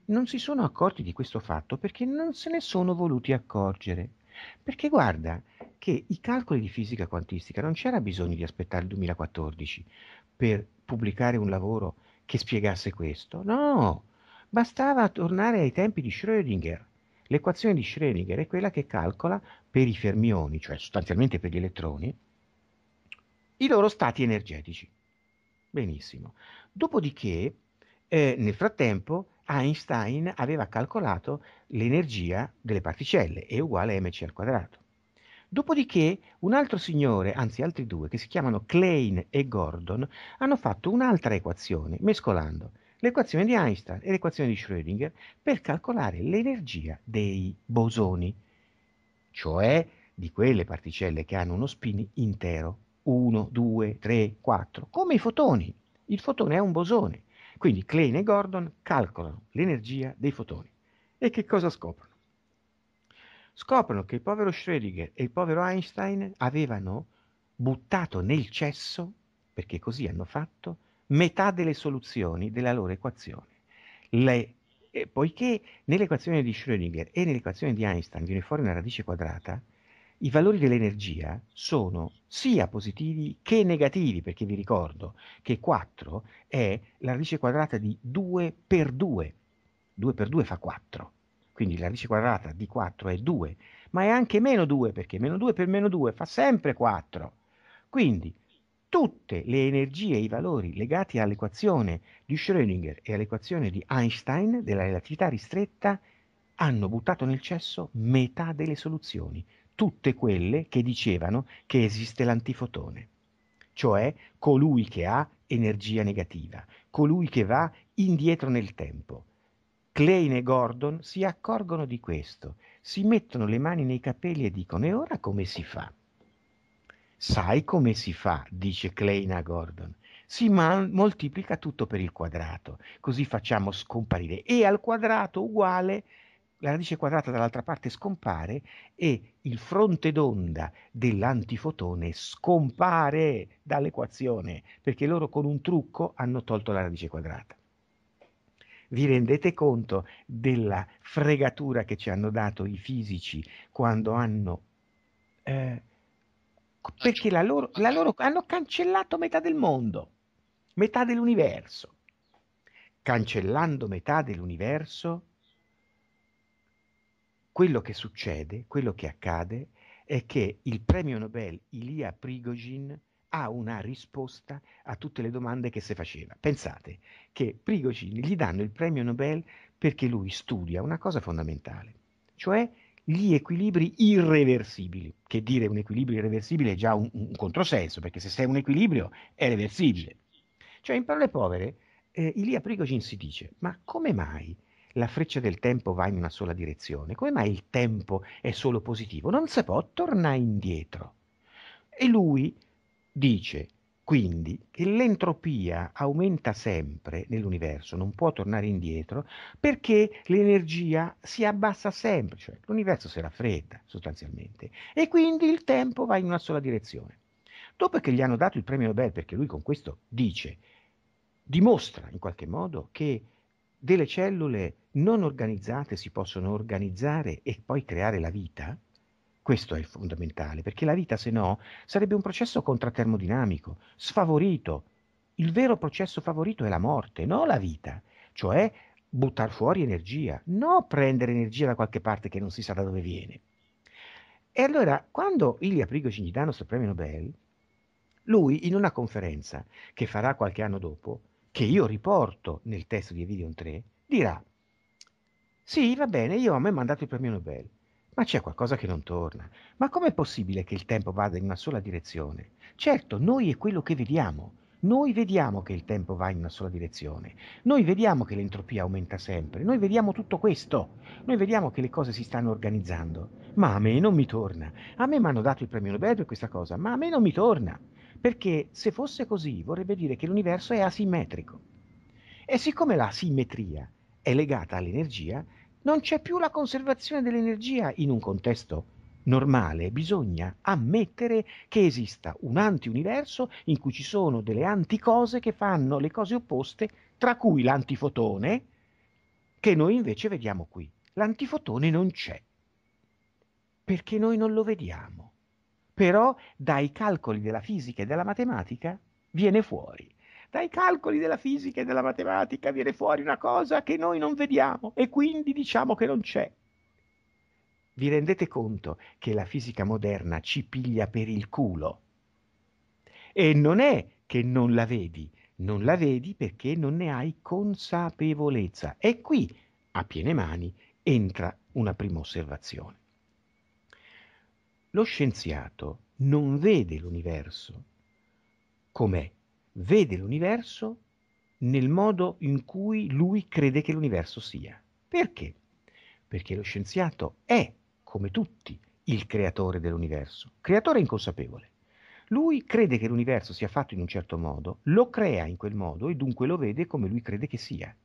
Non si sono accorti di questo fatto perché non se ne sono voluti accorgere. Perché guarda che i calcoli di fisica quantistica non c'era bisogno di aspettare il 2014 per pubblicare un lavoro che spiegasse questo. No, bastava tornare ai tempi di Schrödinger. L'equazione di Schrödinger è quella che calcola per i fermioni, cioè sostanzialmente per gli elettroni, i loro stati energetici. Benissimo. Dopodiché, eh, nel frattempo, Einstein aveva calcolato l'energia delle particelle, E uguale a mc al quadrato. Dopodiché un altro signore, anzi altri due, che si chiamano Klein e Gordon, hanno fatto un'altra equazione, mescolando l'equazione di Einstein e l'equazione di Schrödinger per calcolare l'energia dei bosoni, cioè di quelle particelle che hanno uno spin intero. 1, 2, 3, 4, come i fotoni. Il fotone è un bosone. Quindi Klein e Gordon calcolano l'energia dei fotoni. E che cosa scoprono? Scoprono che il povero Schrödinger e il povero Einstein avevano buttato nel cesso, perché così hanno fatto, metà delle soluzioni della loro equazione. Le, poiché nell'equazione di Schrödinger e nell'equazione di Einstein viene fuori una radice quadrata, i valori dell'energia sono sia positivi che negativi, perché vi ricordo che 4 è la radice quadrata di 2 per 2. 2 per 2 fa 4, quindi la radice quadrata di 4 è 2, ma è anche meno 2, perché meno 2 per meno 2 fa sempre 4. Quindi tutte le energie e i valori legati all'equazione di Schrödinger e all'equazione di Einstein della relatività ristretta hanno buttato nel cesso metà delle soluzioni, tutte quelle che dicevano che esiste l'antifotone, cioè colui che ha energia negativa, colui che va indietro nel tempo. Klein e Gordon si accorgono di questo, si mettono le mani nei capelli e dicono e ora come si fa? Sai come si fa, dice Klein a Gordon. Si mal- moltiplica tutto per il quadrato, così facciamo scomparire e al quadrato uguale la radice quadrata dall'altra parte scompare e il fronte d'onda dell'antifotone scompare dall'equazione, perché loro con un trucco hanno tolto la radice quadrata. Vi rendete conto della fregatura che ci hanno dato i fisici quando hanno... Eh, perché la loro, la loro, hanno cancellato metà del mondo, metà dell'universo. Cancellando metà dell'universo, quello che succede, quello che accade, è che il premio Nobel Ilia Prigogin ha una risposta a tutte le domande che si faceva. Pensate che Prigogin gli danno il premio Nobel perché lui studia una cosa fondamentale, cioè gli equilibri irreversibili, che dire un equilibrio irreversibile è già un, un controsenso, perché se sei un equilibrio è reversibile. Cioè in parole povere, eh, Ilia Prigogin si dice, ma come mai la freccia del tempo va in una sola direzione, come mai il tempo è solo positivo? Non si può tornare indietro. E lui dice quindi che l'entropia aumenta sempre nell'universo, non può tornare indietro, perché l'energia si abbassa sempre, cioè l'universo si raffredda sostanzialmente, e quindi il tempo va in una sola direzione. Dopo che gli hanno dato il premio Nobel, perché lui con questo dice, dimostra in qualche modo che delle cellule non organizzate si possono organizzare e poi creare la vita? Questo è il fondamentale, perché la vita, se no, sarebbe un processo contratermodinamico, sfavorito. Il vero processo favorito è la morte, non la vita, cioè buttare fuori energia, non prendere energia da qualche parte che non si sa da dove viene. E allora, quando Ilya Prigogine gli sto premio Nobel, lui in una conferenza che farà qualche anno dopo, che io riporto nel testo di Evidion 3, dirà sì, va bene, io a me ho mandato il premio Nobel. Ma c'è qualcosa che non torna. Ma com'è possibile che il tempo vada in una sola direzione? Certo, noi è quello che vediamo. Noi vediamo che il tempo va in una sola direzione, noi vediamo che l'entropia aumenta sempre, noi vediamo tutto questo, noi vediamo che le cose si stanno organizzando, ma a me non mi torna. A me mi hanno dato il premio Nobel per questa cosa, ma a me non mi torna, perché se fosse così vorrebbe dire che l'universo è asimmetrico. E siccome la simmetria è legata all'energia, non c'è più la conservazione dell'energia in un contesto normale, bisogna ammettere che esista un antiuniverso in cui ci sono delle anticose che fanno le cose opposte, tra cui l'antifotone, che noi invece vediamo qui. L'antifotone non c'è, perché noi non lo vediamo, però dai calcoli della fisica e della matematica viene fuori dai calcoli della fisica e della matematica viene fuori una cosa che noi non vediamo e quindi diciamo che non c'è. Vi rendete conto che la fisica moderna ci piglia per il culo? E non è che non la vedi, non la vedi perché non ne hai consapevolezza. E qui, a piene mani, entra una prima osservazione. Lo scienziato non vede l'universo com'è, vede l'universo nel modo in cui lui crede che l'universo sia. Perché? Perché lo scienziato è, come tutti, il creatore dell'universo, creatore inconsapevole. Lui crede che l'universo sia fatto in un certo modo, lo crea in quel modo e dunque lo vede come lui crede che sia.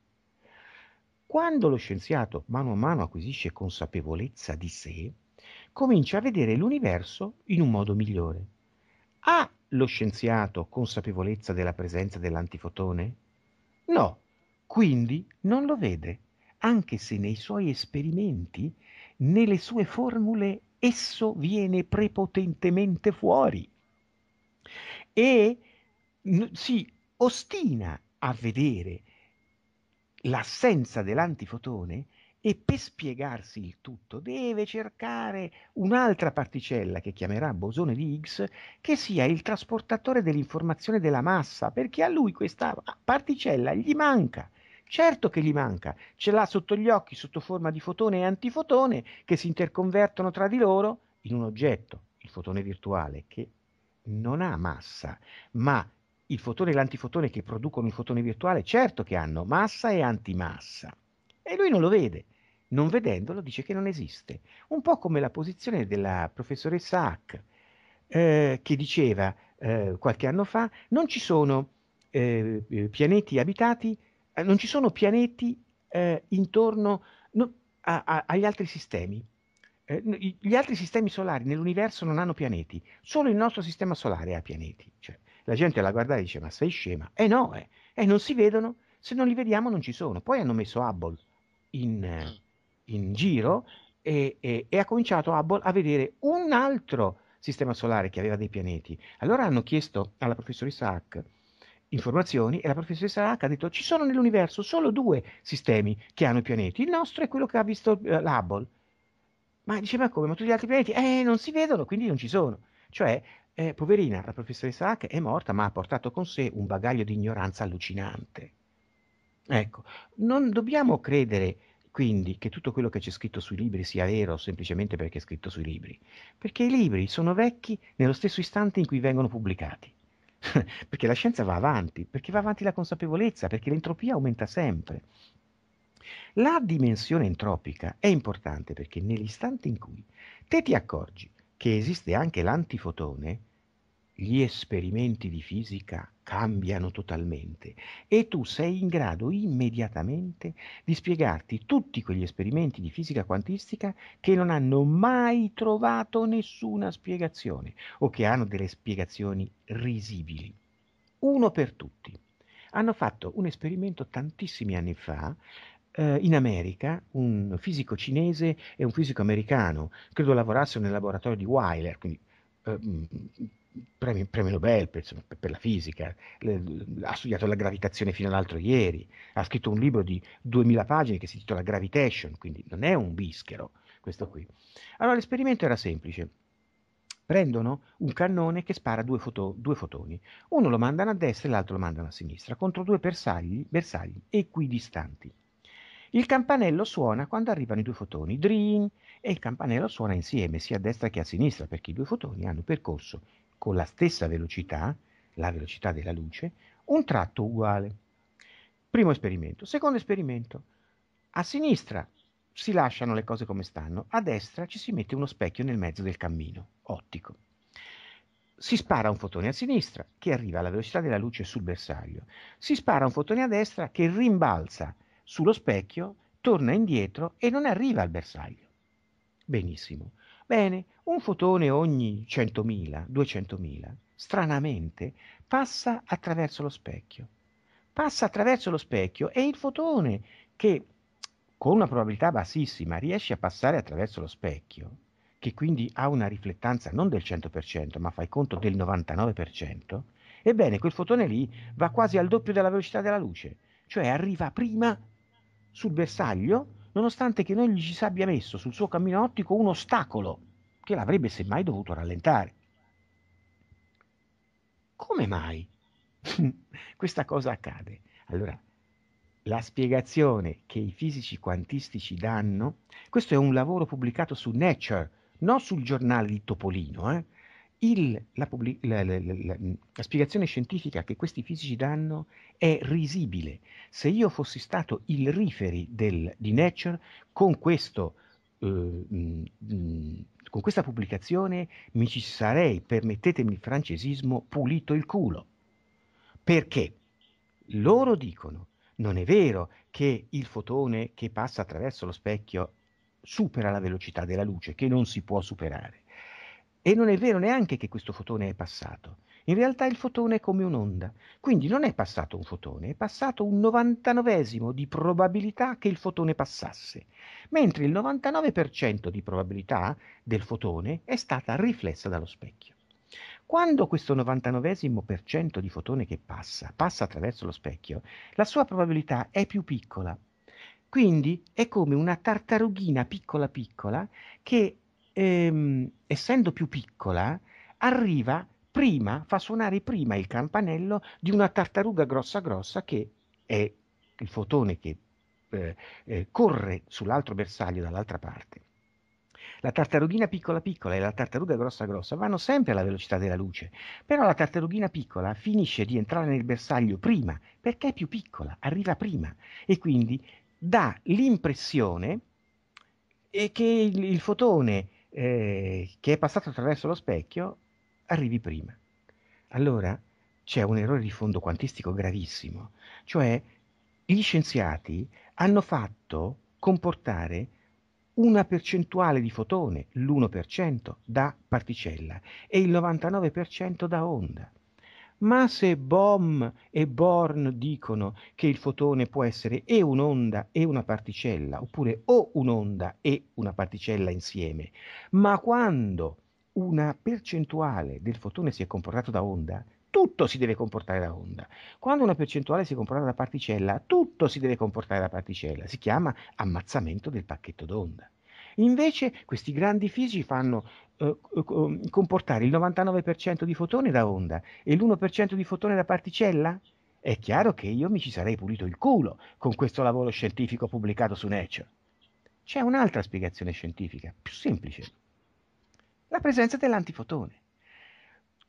Quando lo scienziato mano a mano acquisisce consapevolezza di sé, comincia a vedere l'universo in un modo migliore. Ha lo scienziato consapevolezza della presenza dell'antifotone? No, quindi non lo vede, anche se nei suoi esperimenti, nelle sue formule, esso viene prepotentemente fuori. E si ostina a vedere l'assenza dell'antifotone e per spiegarsi il tutto deve cercare un'altra particella che chiamerà bosone di Higgs che sia il trasportatore dell'informazione della massa, perché a lui questa particella gli manca. Certo che gli manca, ce l'ha sotto gli occhi sotto forma di fotone e antifotone che si interconvertono tra di loro in un oggetto, il fotone virtuale, che non ha massa, ma il fotone e l'antifotone che producono il fotone virtuale certo che hanno massa e antimassa e lui non lo vede. Non vedendolo dice che non esiste. Un po' come la posizione della professoressa Hack, eh, che diceva eh, qualche anno fa, non ci sono eh, eh pianeti abitati, eh, non ci sono pianeti eh, intorno no, a, a, agli altri sistemi. Gli altri sistemi solari nell'universo non hanno pianeti, solo il nostro sistema solare ha pianeti. Cioè, la gente la guarda e dice: Ma sei scema? Eh no, eh, non si vedono, se non li vediamo non ci sono. Poi hanno messo Hubble, in, mm. in giro e, e, e, ha cominciato Hubble a vedere un altro sistema solare che aveva dei pianeti. Allora hanno chiesto alla professoressa Hack informazioni e la professoressa Hack ha detto ci sono nell'universo solo due sistemi che hanno i pianeti, il nostro è quello che ha visto eh, l'Hubble. Ma diceva come? Ma tutti gli altri pianeti? Eh, non si vedono, quindi non ci sono. Cioè, eh, poverina, la professoressa Hack è morta ma ha portato con sé un bagaglio di ignoranza allucinante. Ecco, non dobbiamo credere quindi che tutto quello che c'è scritto sui libri sia vero semplicemente perché è scritto sui libri, perché i libri sono vecchi nello stesso istante in cui vengono pubblicati, perché la scienza va avanti, perché va avanti la consapevolezza, perché l'entropia aumenta sempre. La dimensione entropica è importante perché nell'istante in cui te ti accorgi che esiste anche l'antifotone, gli esperimenti di fisica cambiano totalmente e tu sei in grado immediatamente di spiegarti tutti quegli esperimenti di fisica quantistica che non hanno mai trovato nessuna spiegazione o che hanno delle spiegazioni risibili. Uno per tutti. Hanno fatto un esperimento tantissimi anni fa eh, in America un fisico cinese e un fisico americano, credo lavorassero nel laboratorio di Weiler, quindi eh, mm, premio, premio Nobel per, per, la fisica, ha studiato la gravitazione fino all'altro ieri, ha scritto un libro di 2000 pagine che si intitola Gravitation, quindi non è un bischero questo qui. Allora l'esperimento era semplice. Prendono un cannone che spara due, foto, due fotoni, uno lo mandano a destra e l'altro lo mandano a sinistra, contro due bersagli, bersagli equidistanti. Il campanello suona quando arrivano i due fotoni, dring, e il campanello suona insieme, sia a destra che a sinistra, perché i due fotoni hanno percorso con la stessa velocità, la velocità della luce, un tratto uguale. Primo esperimento. Secondo esperimento. A sinistra si lasciano le cose come stanno, a destra ci si mette uno specchio nel mezzo del cammino ottico. Si spara un fotone a sinistra che arriva alla velocità della luce sul bersaglio. Si spara un fotone a destra che rimbalza sullo specchio, torna indietro e non arriva al bersaglio. Benissimo. Bene, un fotone ogni 100.000, 200.000, stranamente, passa attraverso lo specchio. Passa attraverso lo specchio e il fotone che con una probabilità bassissima riesce a passare attraverso lo specchio, che quindi ha una riflettanza non del 100%, ma fai conto del 99%, ebbene quel fotone lì va quasi al doppio della velocità della luce, cioè arriva prima sul bersaglio nonostante che non gli si abbia messo sul suo cammino ottico un ostacolo che l'avrebbe semmai dovuto rallentare. Come mai questa cosa accade? Allora, la spiegazione che i fisici quantistici danno, questo è un lavoro pubblicato su Nature, non sul giornale di Topolino, eh? Il, la, pubblic- la, la, la, spiegazione scientifica che questi fisici danno è risibile. Se io fossi stato il riferi del, di Nature, con, questo, eh, mh, mh, con questa pubblicazione mi ci sarei, permettetemi il francesismo, pulito il culo. Perché? Loro dicono, non è vero che il fotone che passa attraverso lo specchio supera la velocità della luce, che non si può superare e non è vero neanche che questo fotone è passato. In realtà il fotone è come un'onda, quindi non è passato un fotone, è passato un 99 di probabilità che il fotone passasse, mentre il 99% di probabilità del fotone è stata riflessa dallo specchio. Quando questo 99% di fotone che passa passa attraverso lo specchio, la sua probabilità è più piccola. Quindi è come una tartarughina piccola piccola che ehm, essendo più piccola, arriva prima, fa suonare prima il campanello di una tartaruga grossa grossa che è il fotone che eh, eh, corre sull'altro bersaglio dall'altra parte. La tartarughina piccola piccola e la tartaruga grossa grossa vanno sempre alla velocità della luce, però la tartarughina piccola finisce di entrare nel bersaglio prima, perché è più piccola, arriva prima e quindi dà l'impressione che il, il fotone eh, che è passato attraverso lo specchio arrivi prima. Allora c'è un errore di fondo quantistico gravissimo, cioè gli scienziati hanno fatto comportare una percentuale di fotone, l'1%, da particella e il 99% da onda. Ma se Bohm e Born dicono che il fotone può essere e un'onda e una particella, oppure o un'onda e una particella insieme, ma quando una percentuale del fotone si è comportato da onda, tutto si deve comportare da onda. Quando una percentuale si comporta da particella, tutto si deve comportare da particella. Si chiama ammazzamento del pacchetto d'onda. Invece questi grandi fisici fanno eh, comportare il 99% di fotone da onda e l'1% di fotone da particella? È chiaro che io mi ci sarei pulito il culo con questo lavoro scientifico pubblicato su Nature. C'è un'altra spiegazione scientifica, più semplice. La presenza dell'antifotone.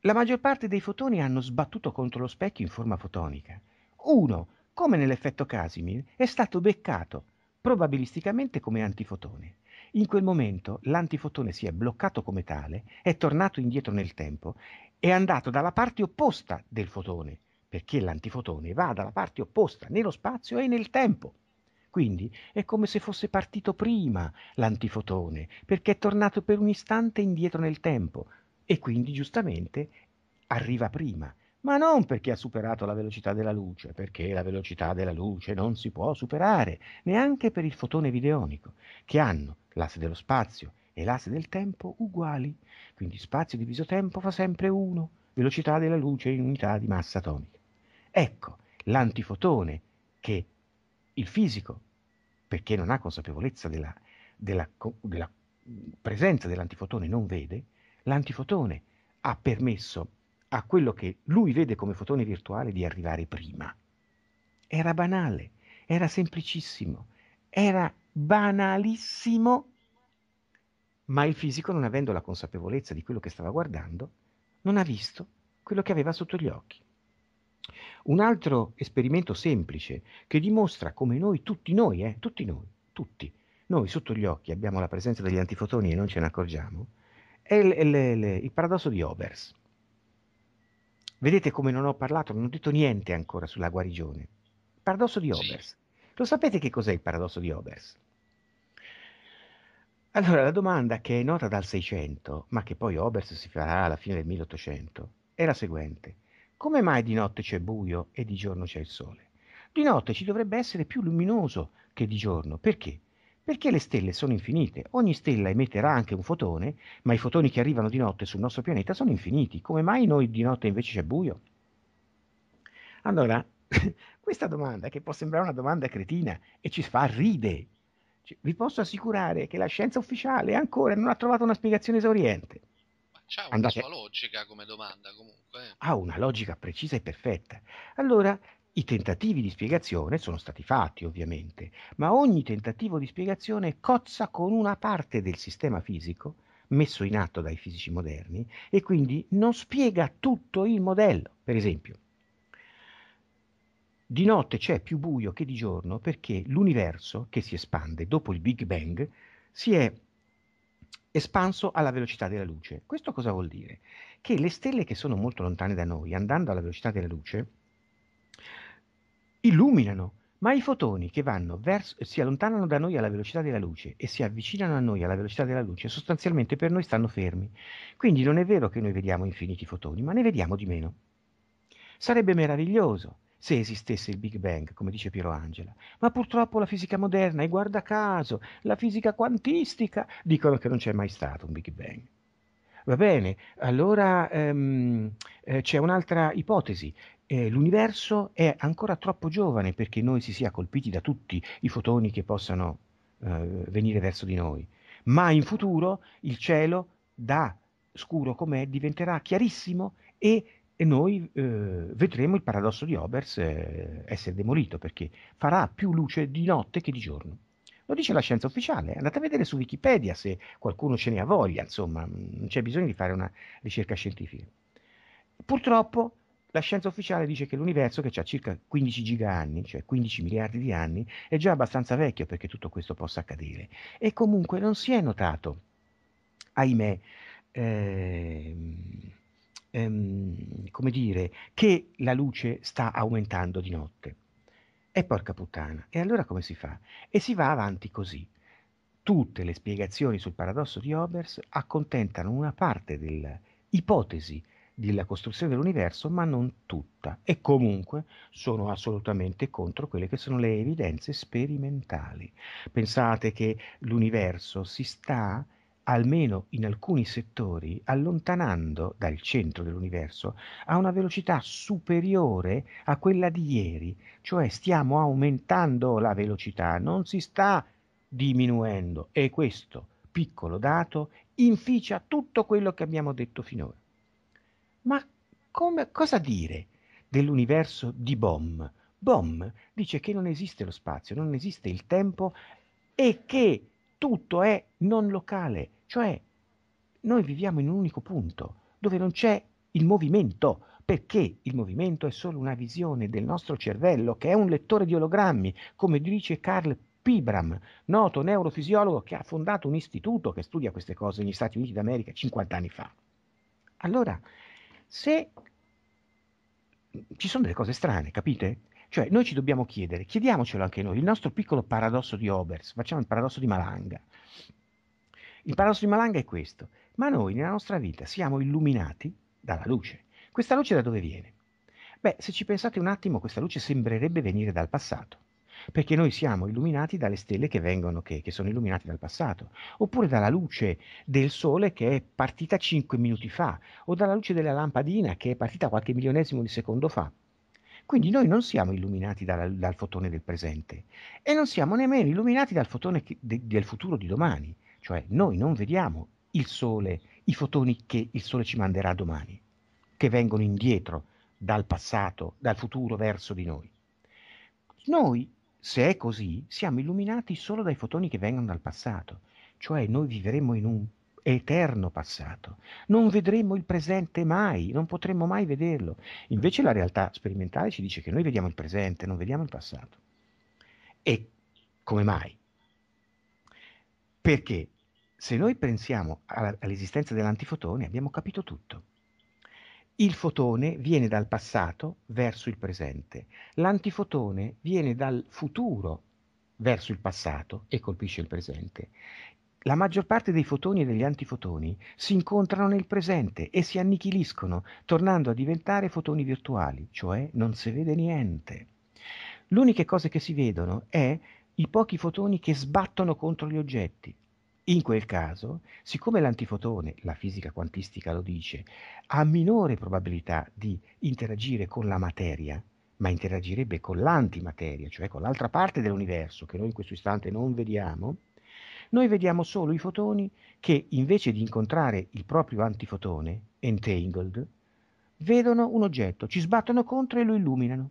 La maggior parte dei fotoni hanno sbattuto contro lo specchio in forma fotonica. Uno, come nell'effetto Casimir, è stato beccato probabilisticamente come antifotone. In quel momento l'antifotone si è bloccato come tale, è tornato indietro nel tempo, è andato dalla parte opposta del fotone, perché l'antifotone va dalla parte opposta nello spazio e nel tempo. Quindi è come se fosse partito prima l'antifotone, perché è tornato per un istante indietro nel tempo e quindi giustamente arriva prima ma non perché ha superato la velocità della luce, perché la velocità della luce non si può superare, neanche per il fotone videonico, che hanno l'asse dello spazio e l'asse del tempo uguali, quindi spazio diviso tempo fa sempre 1, velocità della luce in unità di massa atomica. Ecco l'antifotone che il fisico, perché non ha consapevolezza della, della, della presenza dell'antifotone, non vede, l'antifotone ha permesso a quello che lui vede come fotone virtuale di arrivare prima. Era banale, era semplicissimo, era banalissimo, ma il fisico, non avendo la consapevolezza di quello che stava guardando, non ha visto quello che aveva sotto gli occhi. Un altro esperimento semplice che dimostra come noi, tutti noi, eh, tutti noi, tutti, noi sotto gli occhi abbiamo la presenza degli antifotoni e non ce ne accorgiamo, è il, il, il paradosso di Obers. Vedete come non ho parlato, non ho detto niente ancora sulla guarigione. Il paradosso di Obers. Lo sapete che cos'è il paradosso di Obers? Allora, la domanda che è nota dal 600, ma che poi Obers si farà alla fine del 1800, è la seguente. Come mai di notte c'è buio e di giorno c'è il sole? Di notte ci dovrebbe essere più luminoso che di giorno. Perché? Perché le stelle sono infinite. Ogni stella emetterà anche un fotone, ma i fotoni che arrivano di notte sul nostro pianeta sono infiniti. Come mai noi di notte invece c'è buio? Allora, questa domanda, che può sembrare una domanda cretina e ci fa ridere, cioè, vi posso assicurare che la scienza ufficiale ancora non ha trovato una spiegazione esauriente. Ma c'ha una sua logica come domanda comunque. Eh. Ha una logica precisa e perfetta. Allora, i tentativi di spiegazione sono stati fatti ovviamente, ma ogni tentativo di spiegazione cozza con una parte del sistema fisico messo in atto dai fisici moderni e quindi non spiega tutto il modello. Per esempio, di notte c'è più buio che di giorno perché l'universo che si espande dopo il Big Bang si è espanso alla velocità della luce. Questo cosa vuol dire? Che le stelle che sono molto lontane da noi, andando alla velocità della luce, illuminano, ma i fotoni che verso, si allontanano da noi alla velocità della luce e si avvicinano a noi alla velocità della luce, sostanzialmente per noi stanno fermi. Quindi non è vero che noi vediamo infiniti fotoni, ma ne vediamo di meno. Sarebbe meraviglioso se esistesse il Big Bang, come dice Piero Angela, ma purtroppo la fisica moderna e guarda caso la fisica quantistica dicono che non c'è mai stato un Big Bang. Va bene, allora ehm, eh, c'è un'altra ipotesi. Eh, l'universo è ancora troppo giovane perché noi si sia colpiti da tutti i fotoni che possano eh, venire verso di noi. Ma in futuro il cielo, da scuro com'è, diventerà chiarissimo e e noi eh, vedremo il paradosso di Obers eh, essere demolito perché farà più luce di notte che di giorno. Lo dice la scienza ufficiale, eh, andate a vedere su Wikipedia se qualcuno ce ne ha voglia, insomma, non c'è bisogno di fare una ricerca scientifica. Purtroppo la scienza ufficiale dice che l'universo, che ha circa 15 gigaanni, cioè 15 miliardi di anni, è già abbastanza vecchio perché tutto questo possa accadere. E comunque non si è notato, ahimè, eh, ehm, come dire, che la luce sta aumentando di notte. E porca puttana, e allora come si fa? E si va avanti così. Tutte le spiegazioni sul paradosso di Obers accontentano una parte dell'ipotesi della costruzione dell'universo, ma non tutta, e comunque sono assolutamente contro quelle che sono le evidenze sperimentali. Pensate che l'universo si sta almeno in alcuni settori, allontanando dal centro dell'universo a una velocità superiore a quella di ieri, cioè stiamo aumentando la velocità, non si sta diminuendo e questo piccolo dato inficia tutto quello che abbiamo detto finora. Ma come, cosa dire dell'universo di Bohm? Bohm dice che non esiste lo spazio, non esiste il tempo e che tutto è non locale, cioè noi viviamo in un unico punto dove non c'è il movimento, perché il movimento è solo una visione del nostro cervello che è un lettore di ologrammi, come dice Carl Pibram, noto neurofisiologo che ha fondato un istituto che studia queste cose negli Stati Uniti d'America 50 anni fa. Allora, se ci sono delle cose strane, capite? Cioè noi ci dobbiamo chiedere, chiediamocelo anche noi, il nostro piccolo paradosso di Obers, facciamo il paradosso di Malanga. Il paradosso di Malanga è questo, ma noi nella nostra vita siamo illuminati dalla luce. Questa luce da dove viene? Beh, se ci pensate un attimo, questa luce sembrerebbe venire dal passato, perché noi siamo illuminati dalle stelle che, vengono, che, che sono illuminate dal passato, oppure dalla luce del sole che è partita 5 minuti fa, o dalla luce della lampadina che è partita qualche milionesimo di secondo fa. Quindi noi non siamo illuminati dal, dal fotone del presente e non siamo nemmeno illuminati dal fotone de, del futuro di domani, cioè noi non vediamo il sole, i fotoni che il sole ci manderà domani, che vengono indietro dal passato, dal futuro verso di noi. Noi, se è così, siamo illuminati solo dai fotoni che vengono dal passato, cioè noi vivremo in un eterno passato. Non vedremo il presente mai, non potremo mai vederlo. Invece la realtà sperimentale ci dice che noi vediamo il presente, non vediamo il passato. E come mai? Perché se noi pensiamo all'esistenza dell'antifotone abbiamo capito tutto. Il fotone viene dal passato verso il presente, l'antifotone viene dal futuro verso il passato e colpisce il presente. La maggior parte dei fotoni e degli antifotoni si incontrano nel presente e si annichiliscono, tornando a diventare fotoni virtuali, cioè non si vede niente. L'unica cosa che si vedono è i pochi fotoni che sbattono contro gli oggetti. In quel caso, siccome l'antifotone, la fisica quantistica lo dice, ha minore probabilità di interagire con la materia, ma interagirebbe con l'antimateria, cioè con l'altra parte dell'universo che noi in questo istante non vediamo, noi vediamo solo i fotoni che invece di incontrare il proprio antifotone, entangled, vedono un oggetto, ci sbattono contro e lo illuminano.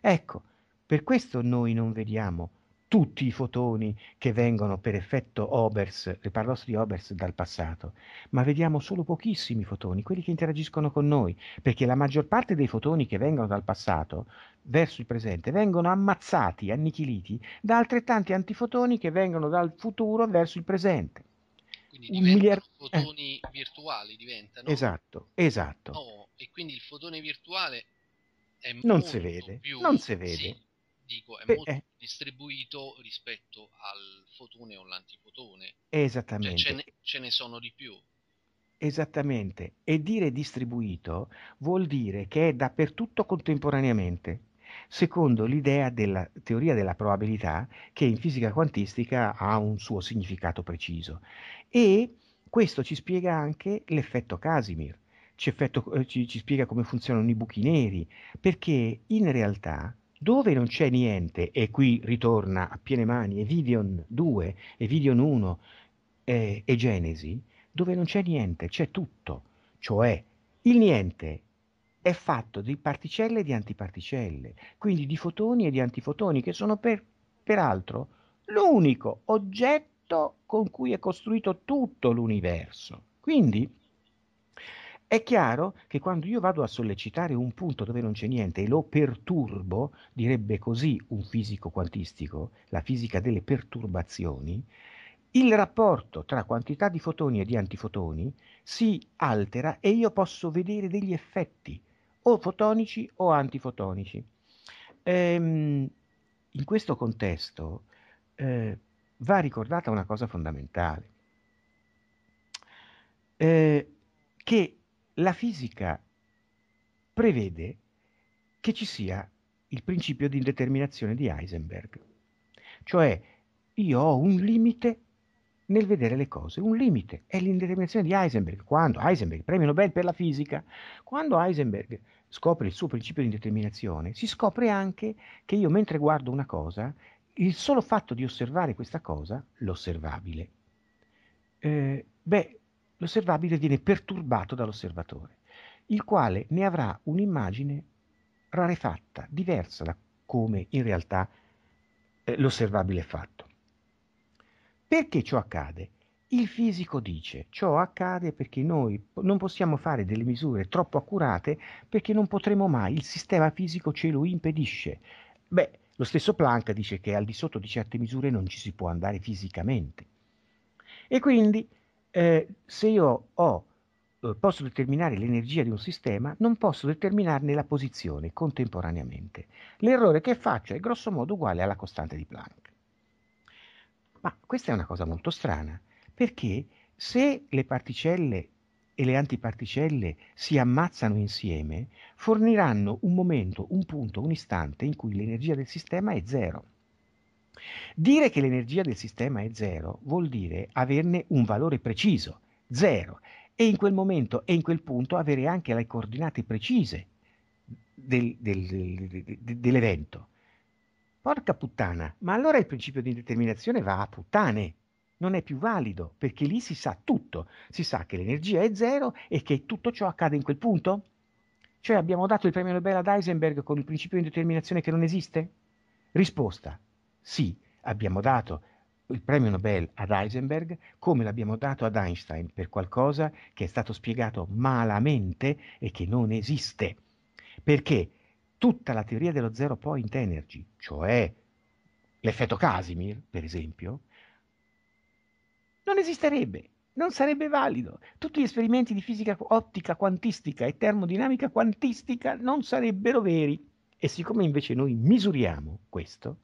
Ecco, per questo noi non vediamo tutti i fotoni che vengono per effetto Obers, le paradosso di Obers dal passato, ma vediamo solo pochissimi fotoni, quelli che interagiscono con noi, perché la maggior parte dei fotoni che vengono dal passato verso il presente vengono ammazzati, annichiliti da altrettanti antifotoni che vengono dal futuro verso il presente. Quindi un miliardo di eh. fotoni eh. virtuali diventano. Esatto, esatto. No, oh, e quindi il fotone virtuale è non molto si vede, più... non si vede. Sì Dico, è molto eh, distribuito rispetto al fotone o l'antipotone. Esattamente. Cioè, ce, ne, ce ne sono di più. Esattamente. E dire distribuito vuol dire che è dappertutto contemporaneamente secondo l'idea della teoria della probabilità che in fisica quantistica ha un suo significato preciso. E questo ci spiega anche l'effetto Casimir, ci, effetto, eh, ci, ci spiega come funzionano i buchi neri, perché in realtà dove non c'è niente, e qui ritorna a piene mani Evidion 2, Evidion 1 eh, e Genesi, dove non c'è niente, c'è tutto, cioè il niente è fatto di particelle e di antiparticelle, quindi di fotoni e di antifotoni, che sono per, peraltro l'unico oggetto con cui è costruito tutto l'universo. Quindi è chiaro che quando io vado a sollecitare un punto dove non c'è niente e lo perturbo, direbbe così un fisico quantistico, la fisica delle perturbazioni, il rapporto tra quantità di fotoni e di antifotoni si altera e io posso vedere degli effetti, o fotonici o antifotonici. Ehm, in questo contesto eh, va ricordata una cosa fondamentale, eh, che la fisica prevede che ci sia il principio di indeterminazione di Heisenberg. Cioè io ho un limite nel vedere le cose, un limite è l'indeterminazione di Heisenberg. Quando Heisenberg, premio Nobel per la fisica, quando Heisenberg scopre il suo principio di indeterminazione, si scopre anche che io mentre guardo una cosa, il solo fatto di osservare questa cosa, l'osservabile, eh, beh, l'osservabile viene perturbato dall'osservatore, il quale ne avrà un'immagine rarefatta, diversa da come in realtà eh, l'osservabile è fatto. Perché ciò accade? Il fisico dice ciò accade perché noi non possiamo fare delle misure troppo accurate perché non potremo mai, il sistema fisico ce lo impedisce. Beh, lo stesso Planck dice che al di sotto di certe misure non ci si può andare fisicamente. E quindi eh, se io ho, eh, posso determinare l'energia di un sistema, non posso determinarne la posizione contemporaneamente. L'errore che faccio è grossomodo uguale alla costante di Planck. Ma questa è una cosa molto strana, perché se le particelle e le antiparticelle si ammazzano insieme, forniranno un momento, un punto, un istante in cui l'energia del sistema è zero. Dire che l'energia del sistema è zero vuol dire averne un valore preciso, zero, e in quel momento e in quel punto avere anche le coordinate precise del, del, del, dell'evento. Porca puttana, ma allora il principio di indeterminazione va a puttane. Non è più valido, perché lì si sa tutto. Si sa che l'energia è zero e che tutto ciò accade in quel punto? Cioè abbiamo dato il premio Nobel ad Heisenberg con il principio di indeterminazione che non esiste? Risposta. Sì, abbiamo dato il premio Nobel ad Heisenberg come l'abbiamo dato ad Einstein per qualcosa che è stato spiegato malamente e che non esiste. Perché tutta la teoria dello zero point energy, cioè l'effetto Casimir, per esempio, non esisterebbe, non sarebbe valido. Tutti gli esperimenti di fisica ottica quantistica e termodinamica quantistica non sarebbero veri. E siccome invece noi misuriamo questo,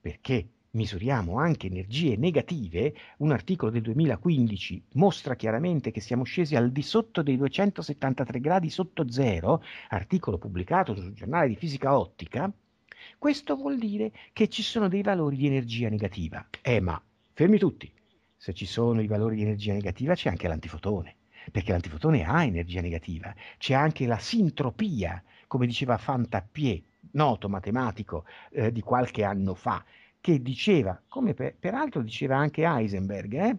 perché misuriamo anche energie negative, un articolo del 2015 mostra chiaramente che siamo scesi al di sotto dei 273 gradi sotto zero, articolo pubblicato sul giornale di fisica ottica, questo vuol dire che ci sono dei valori di energia negativa. Eh ma, fermi tutti, se ci sono i valori di energia negativa c'è anche l'antifotone, perché l'antifotone ha energia negativa, c'è anche la sintropia, come diceva Fantapie noto matematico eh, di qualche anno fa, che diceva, come per, peraltro diceva anche Heisenberg, eh,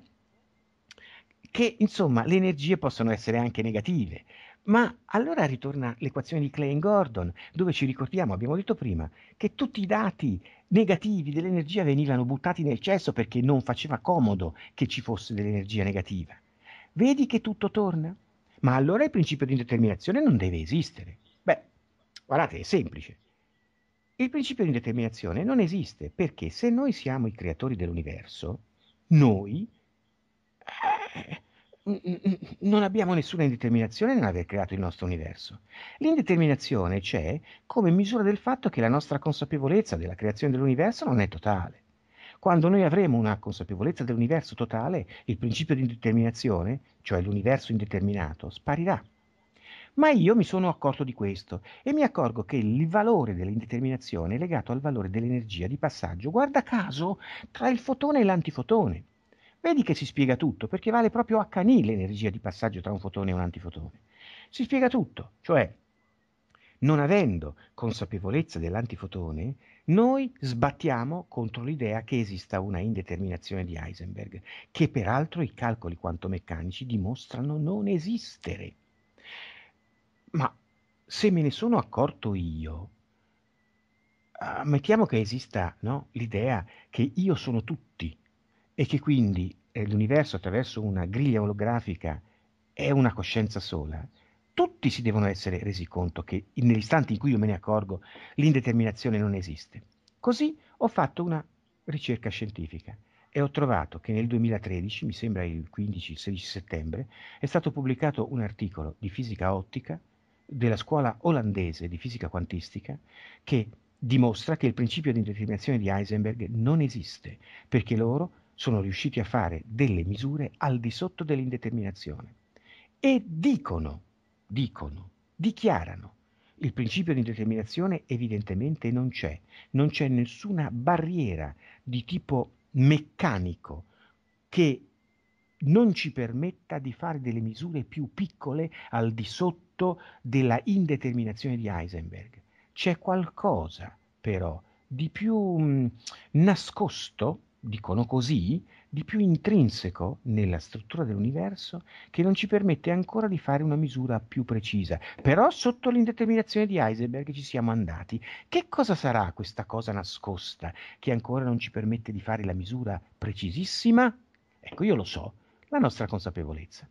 che insomma le energie possono essere anche negative. Ma allora ritorna l'equazione di Klein-Gordon, dove ci ricordiamo, abbiamo detto prima, che tutti i dati negativi dell'energia venivano buttati nel cesso perché non faceva comodo che ci fosse dell'energia negativa. Vedi che tutto torna? Ma allora il principio di indeterminazione non deve esistere. Beh, guardate, è semplice. Il principio di indeterminazione non esiste perché se noi siamo i creatori dell'universo, noi eh, non abbiamo nessuna indeterminazione nell'aver creato il nostro universo. L'indeterminazione c'è come misura del fatto che la nostra consapevolezza della creazione dell'universo non è totale. Quando noi avremo una consapevolezza dell'universo totale, il principio di indeterminazione, cioè l'universo indeterminato, sparirà. Ma io mi sono accorto di questo e mi accorgo che il valore dell'indeterminazione è legato al valore dell'energia di passaggio, guarda caso, tra il fotone e l'antifotone. Vedi che si spiega tutto, perché vale proprio a H l'energia di passaggio tra un fotone e un antifotone. Si spiega tutto, cioè non avendo consapevolezza dell'antifotone, noi sbattiamo contro l'idea che esista una indeterminazione di Heisenberg, che peraltro i calcoli quantomeccanici dimostrano non esistere. Ma se me ne sono accorto io, ammettiamo ah, che esista no, l'idea che io sono tutti e che quindi eh, l'universo attraverso una griglia olografica è una coscienza sola, tutti si devono essere resi conto che nell'istante in cui io me ne accorgo l'indeterminazione non esiste. Così ho fatto una ricerca scientifica e ho trovato che nel 2013, mi sembra il 15-16 settembre, è stato pubblicato un articolo di fisica ottica della scuola olandese di fisica quantistica che dimostra che il principio di indeterminazione di Heisenberg non esiste, perché loro sono riusciti a fare delle misure al di sotto dell'indeterminazione. E dicono, dicono, dichiarano, il principio di indeterminazione evidentemente non c'è, non c'è nessuna barriera di tipo meccanico che non ci permetta di fare delle misure più piccole al di sotto della indeterminazione di Heisenberg. C'è qualcosa però di più mh, mm, nascosto, dicono così, di più intrinseco nella struttura dell'universo che non ci permette ancora di fare una misura più precisa. Però sotto l'indeterminazione di Heisenberg ci siamo andati. Che cosa sarà questa cosa nascosta che ancora non ci permette di fare la misura precisissima? Ecco, io lo so, la nostra consapevolezza.